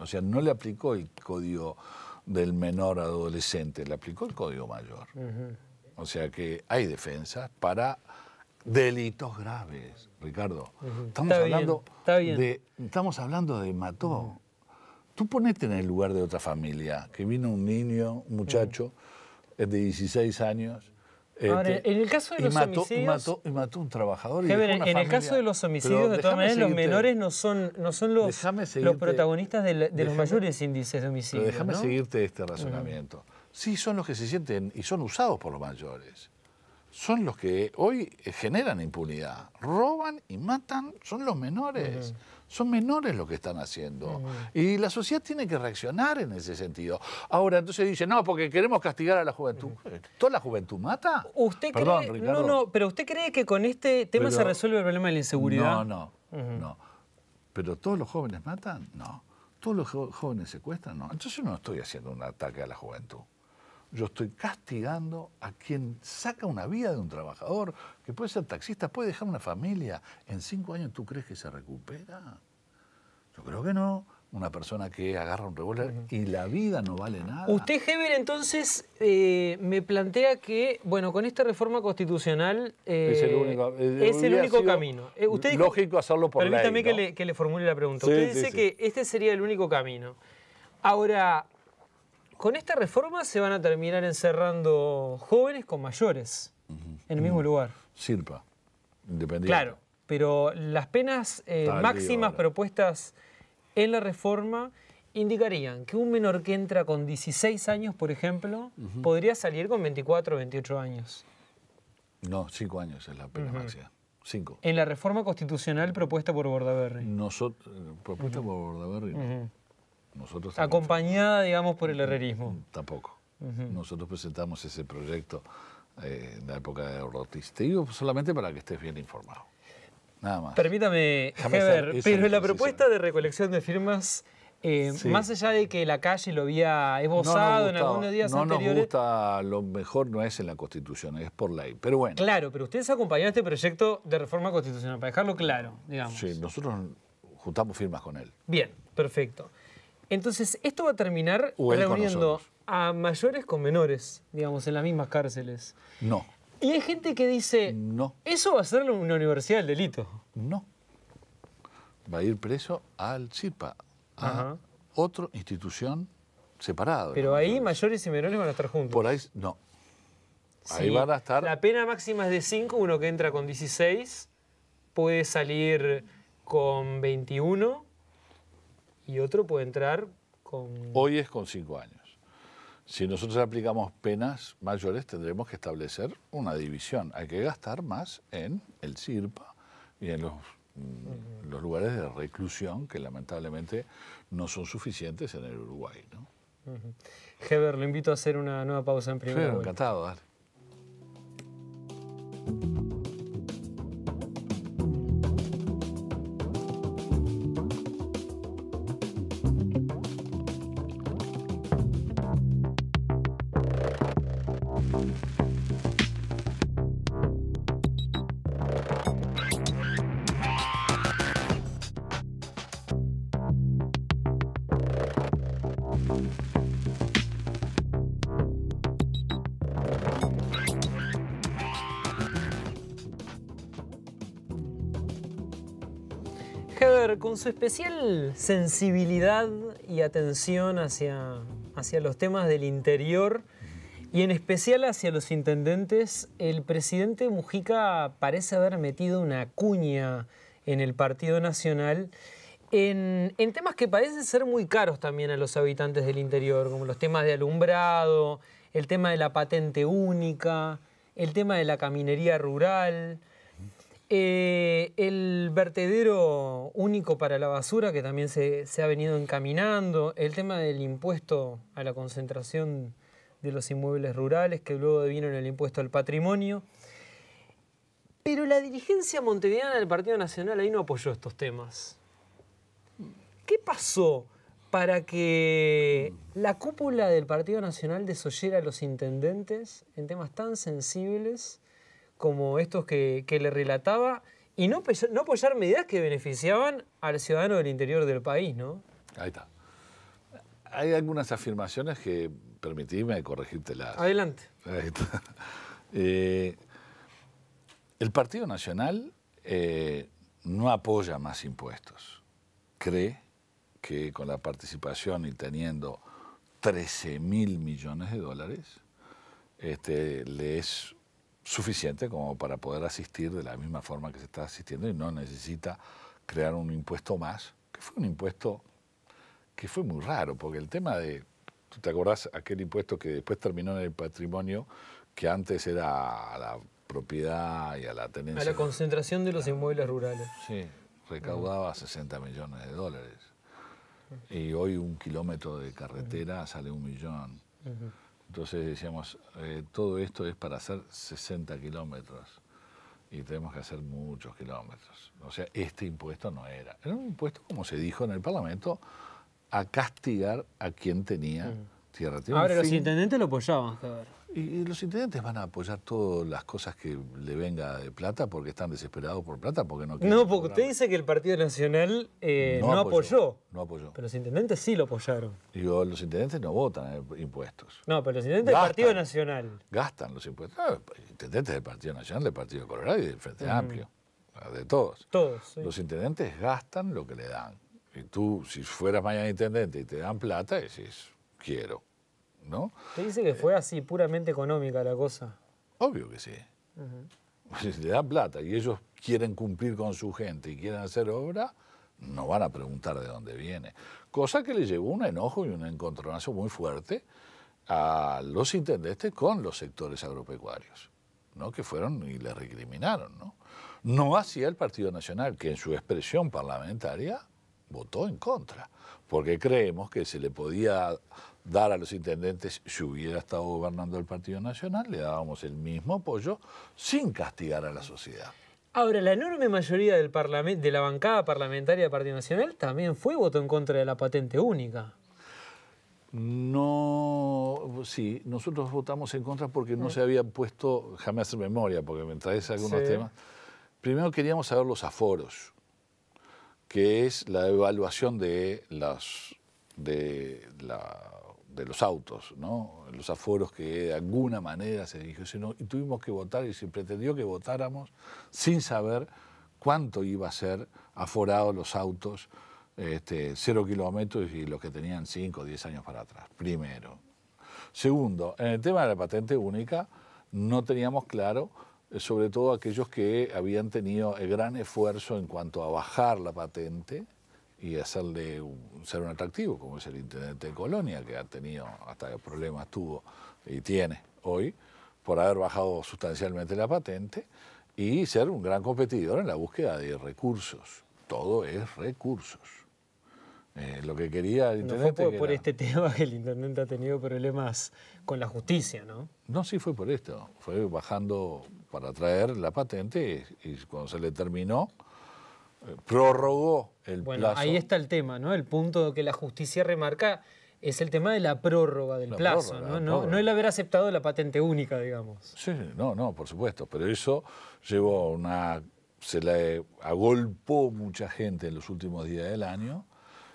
B: O sea, no le aplicó el código del menor adolescente, le aplicó el código mayor. O sea que hay defensas para delitos graves, Ricardo. Estamos, hablando De, estamos hablando de mató Tú ponete en el lugar de otra familia, que vino un niño, un muchacho eh, de 16 años. Eh, en el caso de y los mató, homicidios. un trabajador. en el caso de los homicidios, de todas maneras, los menores no son, no son los, los protagonistas
A: de, los mayores
B: índices de homicidio. déjame seguirte este razonamiento. Sí, son los que se sienten y son usados por los mayores son los que hoy eh, generan impunidad. Roban y matan, son los menores. Son menores lo que están haciendo. Y la sociedad tiene que reaccionar en ese sentido. Ahora, entonces dice, no, porque queremos castigar a la juventud. Eh, ¿Toda la juventud mata? ¿Usted No, no, pero ¿usted cree que con
A: este tema se resuelve
B: el problema de la inseguridad? No, no, no. ¿Pero todos los jóvenes matan? No. ¿Todos los jóvenes secuestran? No. Entonces yo no estoy haciendo un ataque a la juventud yo estoy castigando a quien saca una vida de un trabajador, que puede ser taxista, puede dejar una familia. En cinco años, ¿tú crees que se recupera? Yo creo que no. Una persona que agarra un revólver y la vida no vale nada. Usted,
A: Heber, entonces eh, me plantea que, bueno, con esta reforma constitucional eh, es el único, eh, camino.
B: lógico hacerlo por permítame ley. Permítame
A: que, le, formule la pregunta. usted dice que este sería el único camino. Ahora, con esta reforma se van a terminar encerrando jóvenes con mayores en el mismo lugar.
B: Sirpa, independiente. Claro,
A: pero las penas eh, máximas propuestas en la reforma indicarían que un menor que entra con 16 años, por ejemplo, podría salir con 24 o 28 años.
B: No, 5 años es la pena máxima. 5.
A: En la reforma constitucional propuesta por Bordaberry. Nosotros, eh, propuesta por Bordaberry, Acompañada, digamos, por el herrerismo.
B: Mm, tampoco. Nosotros presentamos ese proyecto eh, en la época de Ortiz. Te digo solamente para que estés bien informado. Nada más.
A: Permítame,
B: pero la propuesta
A: de recolección de firmas, eh, más allá de que la calle lo había esbozado en algunos días no anteriores... nos
B: gusta, lo mejor no es en la Constitución, es por ley, pero bueno.
A: Claro, pero ustedes acompañaron este proyecto de reforma constitucional, para dejarlo claro,
B: digamos. Sí, nosotros juntamos firmas con él.
A: Bien, perfecto. Entonces, esto va a terminar reuniendo a mayores con menores, digamos, en las mismas cárceles. No. Y hay gente que dice, no. eso va a ser una universidad del delito.
B: No. Va a ir preso al CIPA, a otra institución separada. Pero ahí mayores y menores van a estar juntos. Por ahí, no. Ahí van a
A: estar... La pena máxima es de 5, uno que entra con 16 puede salir con 21 y otro puede entrar con...
B: Hoy es con cinco años. Si nosotros aplicamos penas mayores, tendremos que establecer una división. Hay que gastar más en el CIRPA y en los, mm, los lugares de reclusión que lamentablemente no son suficientes en el Uruguay.
A: Heber, le invito a hacer una nueva pausa en primer lugar. encantado, con su especial sensibilidad y atención hacia, los temas del interior y en especial hacia los intendentes, el presidente Mujica parece haber metido una cuña en el Partido Nacional. En, en, temas que parecen ser muy caros también a los habitantes del interior, como los temas de alumbrado, el tema de la patente única, el tema de la caminería rural, eh, el vertedero único para la basura, que también se, ha venido encaminando, el tema del impuesto a la concentración de los inmuebles rurales, que luego devino en el impuesto al patrimonio. Pero la dirigencia montevideana del Partido Nacional ahí no apoyó estos temas. ¿Qué pasó para que la cúpula del Partido Nacional desoyera a los intendentes en temas tan sensibles? como estos que, le relataba y no, no apoyar medidas que beneficiaban al ciudadano del interior del país, ¿no?
B: Ahí está. Hay algunas afirmaciones que corregirte corregírtelas. Adelante. Ahí está. Eh, el Partido Nacional eh, no apoya más impuestos. Cree que con la participación y teniendo 13 mil millones de dólares, este, le es suficiente como para poder asistir de la misma forma que se está asistiendo y no necesita crear un impuesto más, que fue un impuesto que fue muy raro, porque el tema de, ¿tú te acordás aquel impuesto que después terminó en el patrimonio, que antes era a la propiedad y a la tenencia? A la
A: concentración de los inmuebles rurales.
B: Sí, recaudaba 60 mm. millones de dólares. Y hoy un kilómetro de carretera sale un millón. Entonces decíamos, eh, todo esto es para hacer 60 kilómetros y tenemos que hacer muchos kilómetros. O sea, este impuesto no era. Era un impuesto, como se dijo en el Parlamento, a castigar a quien tenía. Mm tierra. Ahora, los
A: intendentes lo apoyaban,
B: Y, los intendentes van a apoyar todas las cosas que le venga de plata porque están desesperados por plata, porque no No, porque
A: usted dice que el Partido Nacional eh, no, apoyó,
B: No apoyó. Pero los intendentes sí lo apoyaron. Y los intendentes no votan eh, impuestos.
A: No, pero los intendentes del Partido Nacional...
B: Gastan los impuestos. Ah, intendentes del Partido Nacional, del Partido Colorado y del Frente mm. Amplio. De todos. Todos, Los intendentes gastan lo que le dan. Y tú, si fueras mañana intendente y te dan plata, decís, quiero. ¿No? Te dice que fue
A: así, puramente económica la cosa.
B: Obvio que sí. Si le dan plata y ellos quieren cumplir con su gente y quieren hacer obra, no van a preguntar de dónde viene. Cosa que le llevó un enojo y un encontronazo muy fuerte a los intendentes con los sectores agropecuarios, ¿no? que fueron y le recriminaron. No, no hacía el Partido Nacional, que en su expresión parlamentaria votó en contra, porque creemos que se le podía dar a los intendentes, si hubiera estado gobernando el Partido Nacional, le dábamos el mismo apoyo sin castigar a la sociedad.
A: Ahora, la enorme mayoría del de la bancada parlamentaria del Partido Nacional también fue voto en contra de la patente única.
B: No, sí, nosotros votamos en contra porque no se había puesto, jamás en memoria, porque me traes algunos temas. Primero queríamos saber los aforos, que es la evaluación de, las, de la de los autos, ¿no? los aforos que de alguna manera se dijeron sino, y tuvimos que votar y se pretendió que votáramos sin saber cuánto iba a ser aforados los autos, este, cero kilómetros y los que tenían cinco o diez años para atrás, primero. Segundo, en el tema de la patente única no teníamos claro eh, sobre todo aquellos que habían tenido el gran esfuerzo en cuanto a bajar la patente, y hacerle ser un atractivo, como es el intendente de Colonia, que ha tenido, hasta problemas tuvo y tiene hoy, por haber bajado sustancialmente la patente y ser un gran competidor en la búsqueda de recursos. Todo es recursos. Eh, lo que quería el intendente. No fue por, este
A: tema que el intendente ha tenido problemas con la justicia, ¿no?
B: No, sí fue por esto. Fue bajando para traer la patente y cuando se le terminó, prorrogó el bueno, Ahí
A: está el tema, ¿no? El punto que la justicia remarca es el tema de la prórroga del plazo, ¿no? No,
B: el haber aceptado la patente única, digamos. Sí, no, no, por supuesto, pero eso llevó a una... se le agolpó mucha gente en los últimos días del año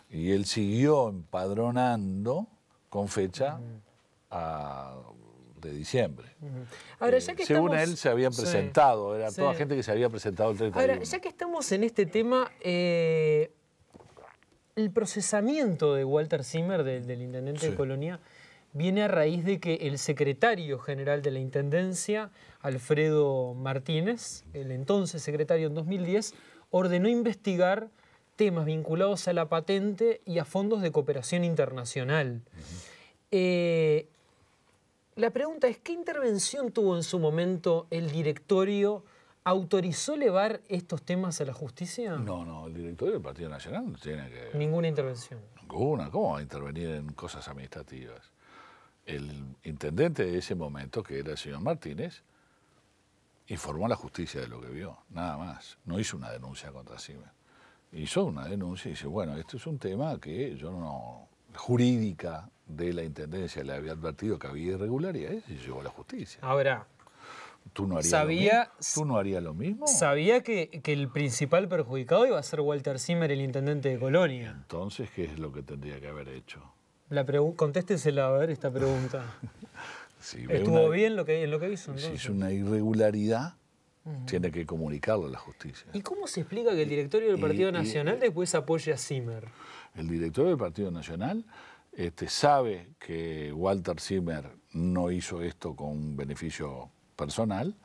B: y él siguió empadronando con fecha a de diciembre.
A: Eh, según él, se habían presentado,
B: era toda gente que se había presentado el diciembre. Ahora, ya
A: que estamos en este tema, eh, el procesamiento de Walter Zimmer, del, intendente de Colonia, viene a raíz de que el secretario general de la Intendencia, Alfredo Martínez, el entonces secretario en 2010, ordenó investigar temas vinculados a la patente y a fondos de cooperación internacional. La pregunta es, ¿qué intervención tuvo en su momento el directorio? ¿Autorizó
B: elevar estos temas a la justicia? No, no, el directorio del Partido Nacional no tiene que... Ninguna intervención. Ninguna, ¿cómo va a intervenir en cosas administrativas? El intendente de ese momento, que era el señor Martínez, informó a la justicia de lo que vio, nada más. No hizo una denuncia contra Siemens. Hizo una denuncia y dice, bueno, esto es un tema que yo no... jurídica, de la Intendencia le había advertido que había irregularidades y llegó a la justicia. Ahora, ¿tú no harías, lo, ¿tú no harías lo mismo?
A: Sabía que, el principal perjudicado iba a ser Walter Zimmer, el intendente de Colonia.
B: Entonces, ¿qué es lo que tendría que haber hecho?
A: La a ver esta pregunta.
B: ¿Estuvo bien
A: lo que, lo que hizo? Si es
B: una irregularidad, tiene que comunicarlo a la justicia.
A: ¿Y cómo se explica que el directorio del Partido Nacional eh, después apoye a Zimmer?
B: El directorio del Partido Nacional este, sabe que Walter Zimmer no hizo esto con un beneficio personal,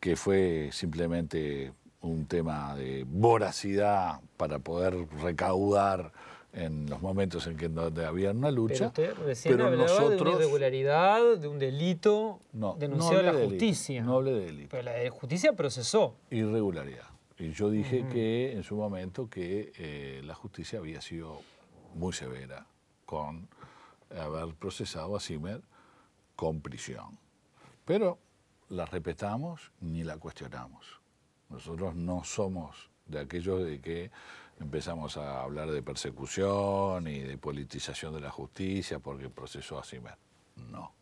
B: que fue simplemente un tema de voracidad para poder recaudar en los momentos en que donde había una lucha. Pero recién nosotros,
A: irregularidad, de un delito denunciado a la justicia.
B: no de delito. Pero la justicia procesó. Irregularidad. Y yo dije que en su momento que eh, la justicia había sido muy severa con haber procesado a Zimmer con prisión. Pero la respetamos ni la cuestionamos. Nosotros no somos de aquellos de que empezamos a hablar de persecución y de politización de la justicia porque procesó a Zimmer. No.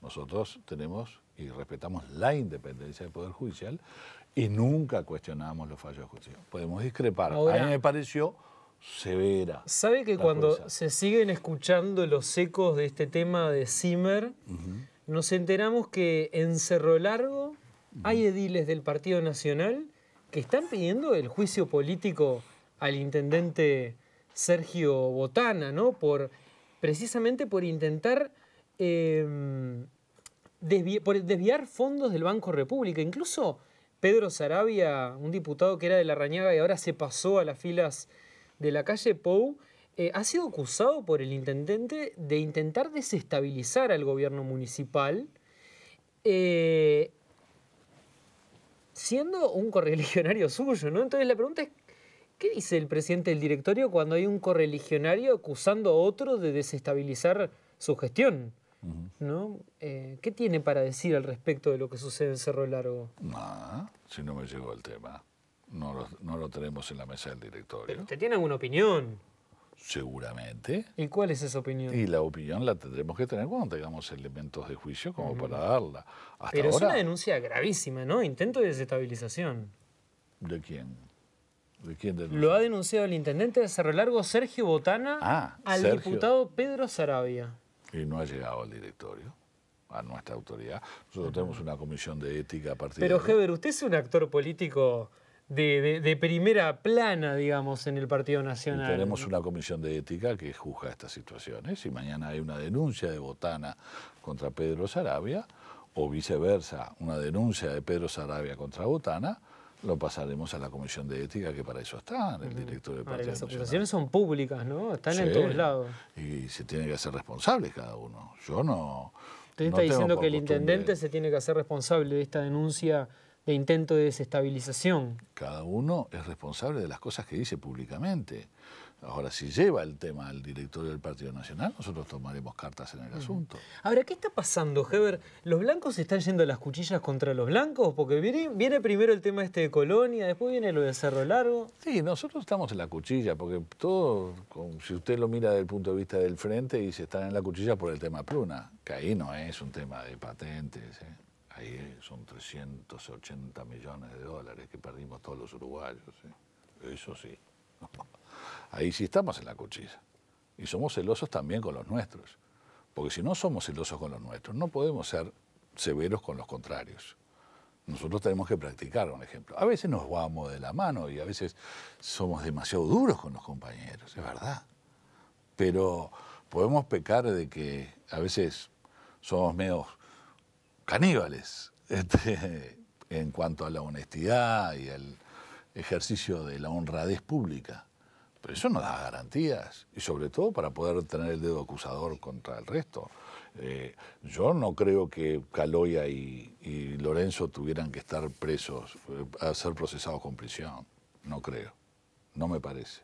B: Nosotros tenemos y respetamos la independencia del Poder Judicial y nunca cuestionamos los fallos de justicia. Podemos discrepar. a mí me pareció severa. ¿Sabe
A: que cuando se siguen escuchando los ecos de este tema de Zimmer, nos enteramos que en Cerro Largo hay ediles del Partido Nacional que están pidiendo el juicio político al intendente Sergio Botana, ¿no? Por, precisamente por intentar em, desviar fondos del Banco República. Incluso Pedro Sarabia, un diputado que era de la Rañaga y ahora se pasó a las filas de la calle Pou eh, ha sido acusado por el intendente de intentar desestabilizar al gobierno municipal, eh, siendo un correligionario suyo, ¿no? Entonces la pregunta es, ¿qué dice el presidente del directorio cuando hay un correligionario acusando a otro de desestabilizar su gestión? ¿No? Eh, ¿Qué tiene para decir al respecto de lo que sucede en Cerro Largo?
B: si no me llegó el tema no lo, tenemos en la mesa del directorio. ¿Pero ¿Usted tiene alguna opinión? Seguramente. ¿Y cuál es esa opinión? Y la opinión la tendremos que tener cuando tengamos elementos de juicio como para darla. Pero es una denuncia gravísima, ¿no? Intento de desestabilización. ¿De quién? ¿De quién Lo ha
A: denunciado el intendente de Cerro Largo, Sergio Botana, ah, al diputado
B: Pedro Sarabia. Y no ha llegado al directorio a nuestra autoridad. Nosotros tenemos una comisión de ética a de. Pero, Heber,
A: usted es un actor político de, de, de, primera plana, digamos, en el Partido Nacional. tenemos
B: una comisión de ética que juzga estas situaciones. Si mañana hay una denuncia de Botana contra Pedro Sarabia, o viceversa, una denuncia de Pedro Sarabia contra Botana, lo pasaremos a la comisión de ética que para eso está, el director del Partido Las observaciones
A: son públicas, ¿no? Están en todos lados.
B: Y se tiene que hacer responsable cada uno. Yo no... Usted está diciendo que el intendente se tiene que hacer responsable de esta denuncia de intento de desestabilización. Cada uno es responsable de las cosas que dice públicamente. Ahora, si lleva el tema al directorio del Partido Nacional, nosotros tomaremos cartas en el asunto.
A: Ahora, ¿qué está pasando, Heber? ¿Los blancos están yendo a las cuchillas contra los blancos? Porque viene, primero el tema este de Colonia,
B: después viene lo de Cerro Largo. Sí, nosotros estamos en la cuchilla, porque todo, si usted lo mira desde el punto de vista del frente, dice, están en la cuchilla por el tema Pruna, que ahí no es un tema de patentes. ¿eh? Ahí son 380 millones de dólares que perdimos todos los uruguayos. ¿eh? Eso sí. Ahí sí estamos en la cuchilla. Y somos celosos también con los nuestros. Porque si no somos celosos con los nuestros, no podemos ser severos con los contrarios. Nosotros tenemos que practicar, un ejemplo. A veces nos vamos de la mano y a veces somos demasiado duros con los compañeros, es verdad. Pero podemos pecar de que a veces somos medios caníbales este, en cuanto a la honestidad y el ejercicio de la honradez pública. Pero eso no da garantías, y sobre todo para poder tener el dedo acusador contra el resto. Eh, yo no creo que Caloya y, Lorenzo tuvieran que estar presos, eh, a ser procesados con prisión. No creo, no me parece.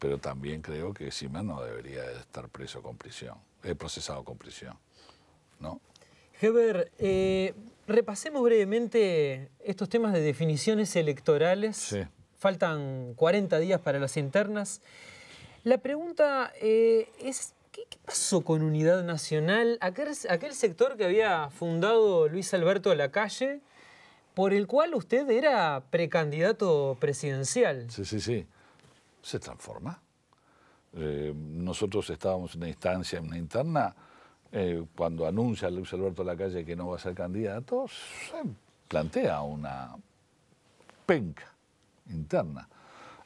B: Pero también creo que Simán no debería estar preso con prisión, eh, procesado con prisión. ¿no?
A: Heber, eh, repasemos brevemente estos temas de definiciones electorales. Faltan 40 días para las internas. La pregunta eh, es, ¿qué, pasó con Unidad Nacional? Aquel, sector que había fundado Luis Alberto Lacalle, por el cual usted era precandidato presidencial. Sí, sí, sí. Se transforma.
B: Eh, nosotros estábamos en una instancia, en una interna eh, cuando anuncia Luis Alberto Lacalle que no va a ser candidato, se plantea una penca interna,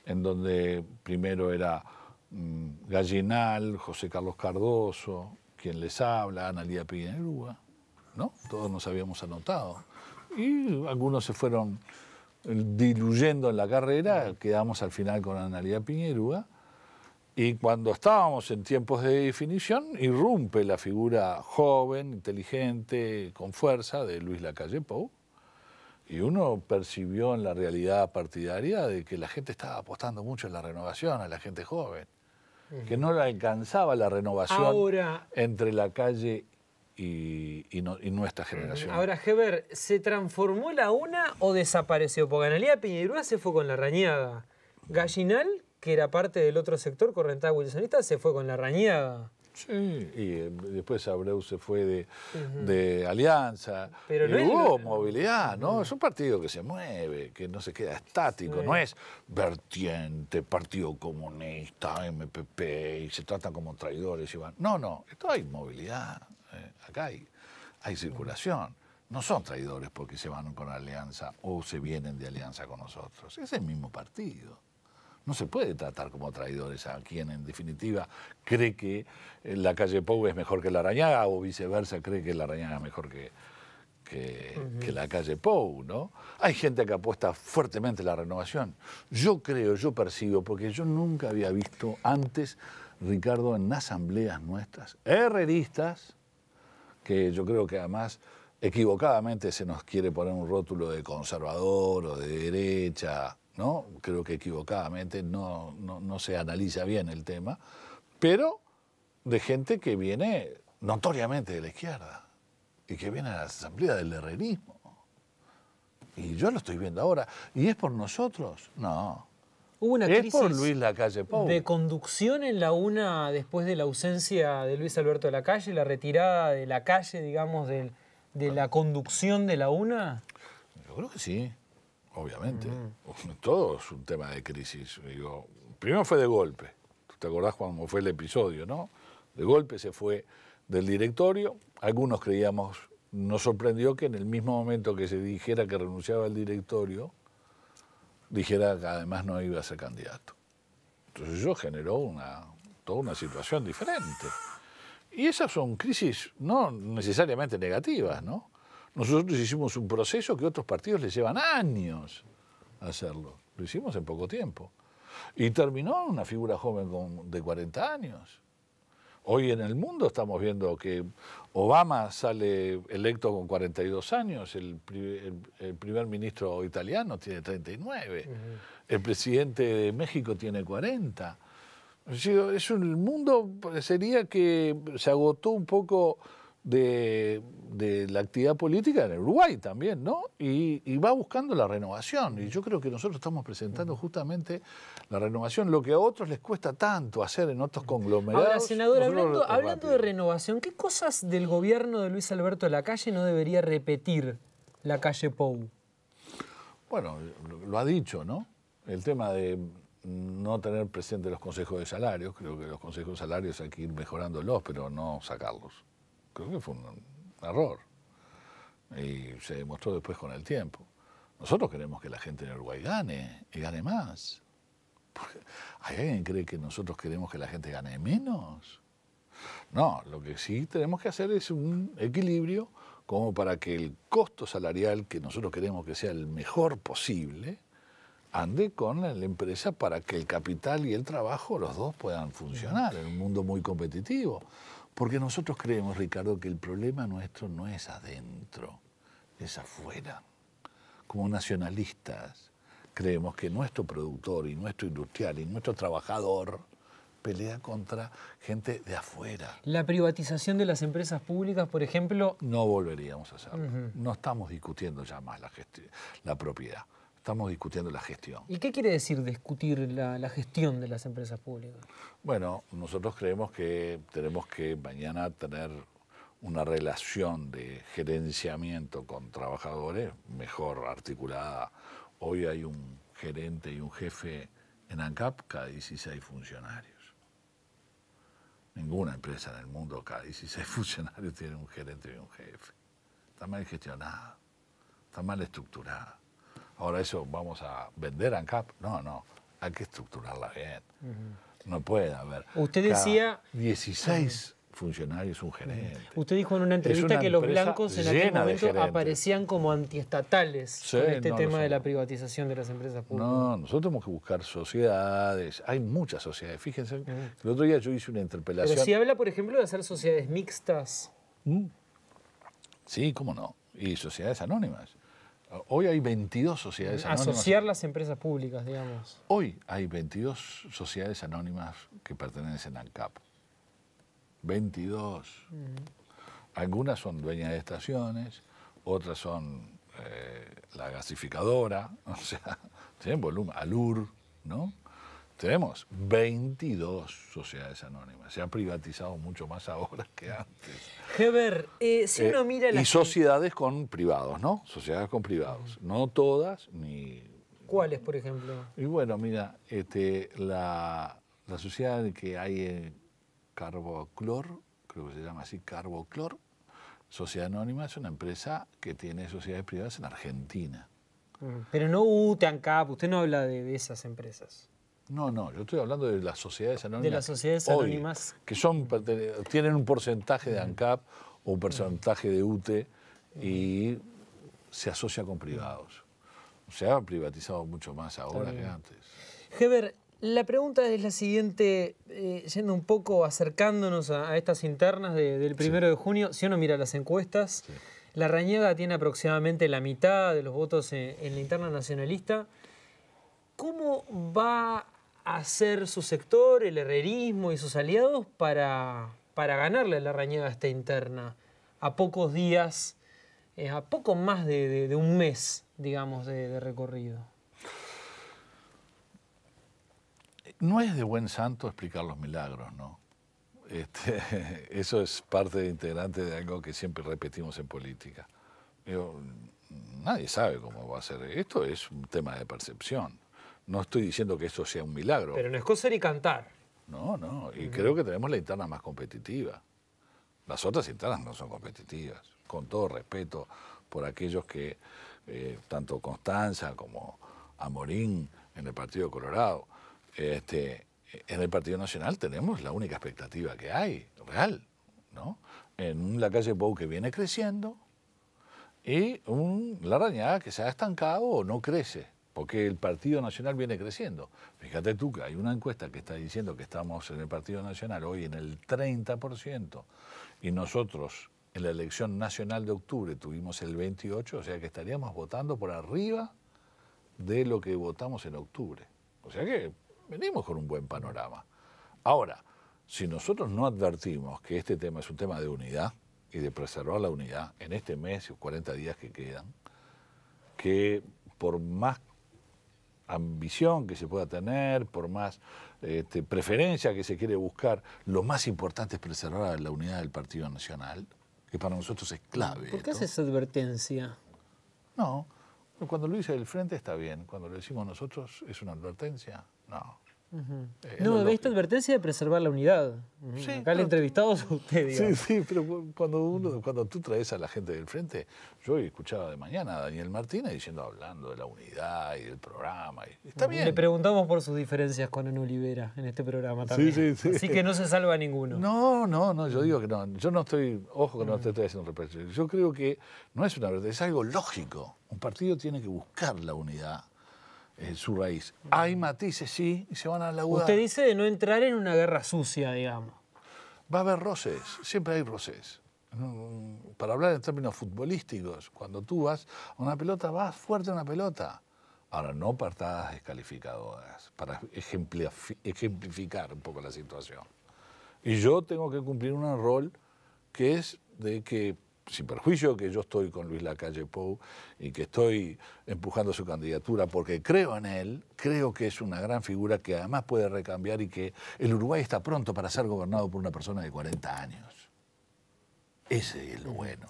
B: en donde primero era Gallenal, mm, Gallinal, José Carlos Cardoso, quien les habla, Analía Piñerúa, ¿no? Todos nos habíamos anotado. Y algunos se fueron eh, diluyendo en la carrera, quedamos al final con Analía Piñerúa, y cuando estábamos en tiempos de definición, irrumpe la figura joven, inteligente, con fuerza de Luis Lacalle Pou. Y uno percibió en la realidad partidaria de que la gente estaba apostando mucho en la renovación, a la gente joven, que no la alcanzaba la renovación entre la calle y, nuestra generación.
A: Ahora, Heber, ¿se transformó la una o desapareció? Porque en realidad Piñerúa se fue con la rañada? Gallinal que era parte del otro sector correntada
B: wilsonista, se fue con la rañada. Sí, y eh, después Abreu se fue de, Alianza. Pero no hubo movilidad, ¿no? Es un partido que se mueve, que no se queda estático, no es vertiente, partido comunista, MPP, y se tratan como traidores y van. No, no, esto hay movilidad, eh, acá hay, hay circulación. No son traidores porque se van con Alianza o se vienen de Alianza con nosotros. Es el mismo partido no se puede tratar como traidores a quien en definitiva cree que eh, la calle Pou es mejor que la Arañaga o viceversa cree que la Arañaga es mejor que, la calle Pou, ¿no? Hay gente que apuesta fuertemente a la renovación. Yo creo, yo percibo, porque yo nunca había visto antes, Ricardo, en asambleas nuestras, herreristas, que yo creo que además equivocadamente se nos quiere poner un rótulo de conservador o de derecha, ¿no? Creo que equivocadamente no, se analiza bien el tema, pero de gente que viene notoriamente de la izquierda y que viene a la asamblea del herrerismo. Y yo lo estoy viendo ahora. ¿Y es por nosotros? No. Hubo una crisis por Luis Lacalle de conducción en la
A: UNA después de la ausencia de Luis Alberto de la Calle, la retirada de la calle, digamos, de, de la conducción de la UNA.
B: Yo creo que sí obviamente. Mm. Todo es un tema de crisis. Digo, primero fue de golpe. ¿Tú te acordás cuando fue el episodio, no? De golpe se fue del directorio. Algunos creíamos, nos sorprendió que en el mismo momento que se dijera que renunciaba al directorio, dijera que además no iba a ser candidato. Entonces eso generó una, toda una situación diferente. Y esas son crisis no necesariamente negativas, ¿no? Nosotros hicimos un proceso que otros partidos les llevan años hacerlo. Lo hicimos en poco tiempo. Y terminó una figura joven de 40 años. Hoy en el mundo estamos viendo que Obama sale electo con 42 años, el, primer ministro italiano tiene 39, el presidente de México tiene 40. Es un el mundo, sería que se agotó un poco de, la actividad política en Uruguay también, ¿no? Y, va buscando la renovación. Y yo creo que nosotros estamos presentando justamente la renovación, lo que a otros les cuesta tanto hacer en otros conglomerados. Ahora, senador hablando, de renovación, ¿qué cosas del gobierno de Luis Alberto
A: Lacalle no debería repetir la calle Pou?
B: Bueno, lo ha dicho, ¿no? El tema de no tener presente los consejos de salarios, creo que los consejos de salarios hay que ir mejorándolos, pero no sacarlos creo que fue un error. Y se demostró después con el tiempo. Nosotros queremos que la gente en Uruguay gane y gane más. ¿Hay alguien que cree que nosotros queremos que la gente gane menos? No, lo que sí tenemos que hacer es un equilibrio como para que el costo salarial que nosotros queremos que sea el mejor posible ande con la empresa para que el capital y el trabajo, los dos puedan funcionar en un mundo muy competitivo. Porque nosotros creemos, Ricardo, que el problema nuestro no es adentro, es afuera. Como nacionalistas, creemos que nuestro productor y nuestro industrial y nuestro trabajador pelea contra gente de afuera. La privatización de las empresas públicas, por ejemplo... No volveríamos a hacerlo. No estamos discutiendo ya más la propiedad. Estamos discutiendo la gestión.
A: ¿Y qué quiere decir discutir la, gestión de las empresas públicas?
B: Bueno, nosotros creemos que tenemos que mañana tener una relación de gerenciamiento con trabajadores mejor articulada. Hoy hay un gerente y un jefe en ANCAP, cada 16 funcionarios. Ninguna empresa en el mundo, cada 16 funcionarios tiene un gerente y un jefe. Está mal gestionada, está mal estructurada ahora eso vamos a vender cap, No, no, hay que estructurarla bien. No puede haber. Usted decía... 16 funcionarios, un gerente. Usted dijo en una entrevista que los blancos en aquel momento
A: aparecían como antiestatales sobre este tema de la privatización de las empresas públicas. No,
B: nosotros tenemos que buscar sociedades. Hay muchas sociedades. Fíjense, el otro día yo hice una interpelación. Pero si
A: habla, por ejemplo, de hacer sociedades mixtas.
B: ¿Mm? Sí, cómo no. Y sociedades anónimas. Hoy hay 22 sociedades anónimas. Asociar
A: las empresas públicas, digamos.
B: Hoy hay 22 sociedades anónimas que pertenecen al CAP. 22. Algunas son dueñas de estaciones, otras son eh, la gasificadora, o sea, tienen volumen, Alur, ¿no? Tenemos 22 sociedades anónimas. Se han privatizado mucho más ahora que antes. Heber,
A: eh, si eh, uno mira Y
B: sociedades con privados, ¿no? Sociedades con privados. No todas, ni...
A: ¿Cuáles, por ejemplo?
B: Y bueno, mira, este, la, sociedad que hay en Carboclor, creo que se llama así, Carboclor, Sociedad Anónima es una empresa que tiene sociedades privadas en Argentina.
A: Mm, pero no UTANCAP, usted no habla de esas empresas.
B: No, no, yo estoy hablando de las sociedades anónimas. De las sociedades anónimas. Que son, tienen un porcentaje de ANCAP o un porcentaje de UTE y se asocia con privados. Se ha privatizado mucho más ahora que antes.
A: Heber, la pregunta es la siguiente, eh, yendo un poco acercándonos a, estas internas del primero de junio, si uno mira las encuestas, la Rañada tiene aproximadamente la mitad de los votos en la interna nacionalista. ¿Cómo va hacer su sector, el herrerismo y sus aliados para, ganarle la rañada esta interna a pocos días, eh, a poco más de, un mes, digamos, de, recorrido?
B: No es de buen santo explicar los milagros, ¿no? Este, eso es parte integrante de algo que siempre repetimos en política. nadie sabe cómo va a ser. Esto es un tema de percepción. No estoy diciendo que eso sea un milagro.
A: Pero no es y cantar.
B: No, no. Y creo que tenemos la interna más competitiva. Las otras internas no son competitivas. Con todo respeto por aquellos que, eh, tanto Constanza como Amorín en el Partido Colorado, este, en el Partido Nacional tenemos la única expectativa que hay, real, ¿no? En la calle Pou que viene creciendo y un rañada que se ha estancado o no crece porque el Partido Nacional viene creciendo. Fíjate tú que hay una encuesta que está diciendo que estamos en el Partido Nacional hoy en el 30% y nosotros en la elección nacional de octubre tuvimos el 28, o sea que estaríamos votando por arriba de lo que votamos en octubre. O sea que venimos con un buen panorama. Ahora, si nosotros no advertimos que este tema es un tema de unidad y de preservar la unidad en este mes y 40 días que quedan, que por más ambición que se pueda tener, por más este, preferencia que se quiere buscar, lo más importante es preservar la unidad del Partido Nacional, que para nosotros es clave. ¿Por qué haces esa advertencia? No, cuando lo dice el frente está bien, cuando lo decimos nosotros es una advertencia, no. Eh, no, he esta advertencia de preservar la unidad. Sí, Acá el entrevistado a usted. Sí, sí, pero cuando, uno, cuando tú traes a la gente del frente, yo escuchaba de mañana a Daniel Martínez diciendo, hablando de la unidad y del programa. está bien. Le
A: preguntamos por sus diferencias con Ana Olivera en este programa también. Sí, sí, sí. Así que no se salva
B: ninguno. No, no, no, yo digo que no. Yo no estoy, ojo que no te estoy haciendo represión. Yo creo que no es una verdad, es algo lógico. Un partido tiene que buscar la unidad en su raíz. Hay matices, sí, y se van a la laudar. Usted
A: dice de no entrar en una guerra sucia,
B: digamos. Va a haber roces, siempre hay roces. Para hablar en términos futbolísticos, cuando tú vas a una pelota, vas fuerte a una pelota. Ahora, no partadas descalificadoras, para ejemplificar un poco la situación. Y yo tengo que cumplir un rol que es de que sin perjuicio que yo estoy con Luis Lacalle Pou y que estoy empujando su candidatura porque creo en él, creo que es una gran figura que además puede recambiar y que el Uruguay está pronto para ser gobernado por una persona de 40 años. Ese es lo bueno.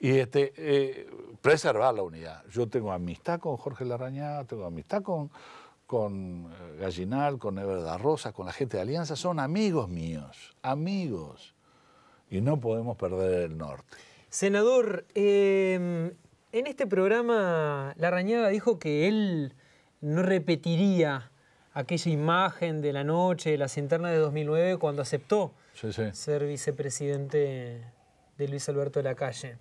B: Y este, eh, preservar la unidad. Yo tengo amistad con Jorge Larrañaga, tengo amistad con, con eh, Gallinal, con Everda Rosa, con la gente de Alianza. Son amigos míos, amigos. Y no podemos perder el norte. Senador,
A: em, en este programa Larrañaga dijo que él no repetiría aquella imagen de la noche, de la internas de 2009, cuando aceptó ser vicepresidente de Luis Alberto de la Calle.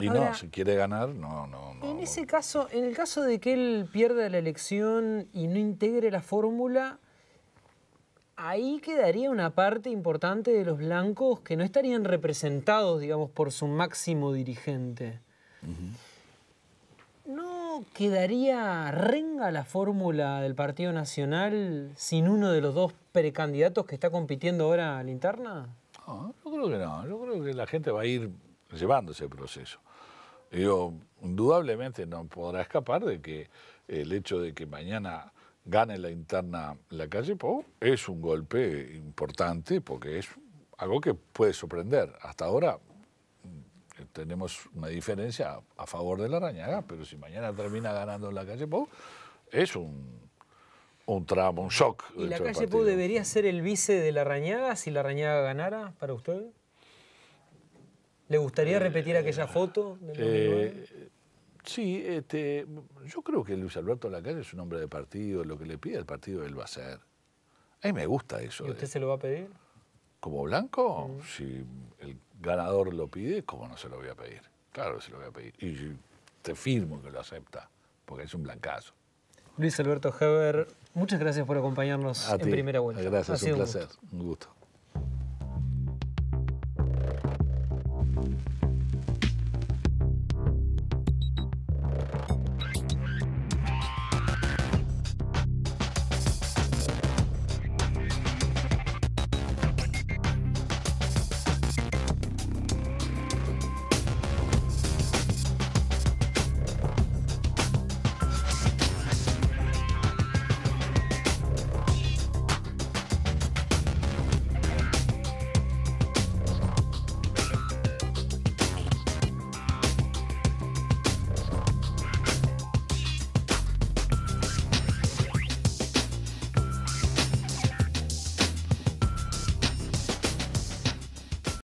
A: Y no, si
B: quiere ganar, no, no, no.
A: En ese caso, en el caso de que él pierda la elección y no integre la fórmula, ahí quedaría una parte importante de los blancos que no estarían representados, digamos, por su máximo dirigente. ¿No quedaría renga la fórmula del Partido Nacional sin uno de los dos precandidatos que está compitiendo ahora a la interna?
B: No, yo creo que no. Yo creo que la gente va a ir llevando ese proceso. Yo, indudablemente no podrá escapar de que el hecho de que mañana gane la interna la calle pues, es un golpe importante porque es algo que puede sorprender. Hasta ahora mm, tenemos una diferencia a favor de la Rañaga, pero si mañana termina ganando la calle pues, es un, un tramo, un shock. ¿Y la calle pues,
A: debería ser el vice de la Rañaga si la Rañaga ganara para usted? ¿Le gustaría eh, repetir aquella foto? Del eh,
B: Sí, este, yo creo que Luis Alberto Lacalle es un hombre de partido, lo que le pide el partido él va a hacer. A mí me gusta eso. ¿Y usted se lo va a pedir? ¿Como blanco? Mm. Si el ganador lo pide, ¿cómo no se lo voy a pedir? Claro, que se lo voy a pedir. Y te firmo que lo acepta, porque es un blancazo.
A: Luis Alberto Heber, muchas gracias por acompañarnos en primera vuelta. Gracias, ha un placer,
B: Un gusto.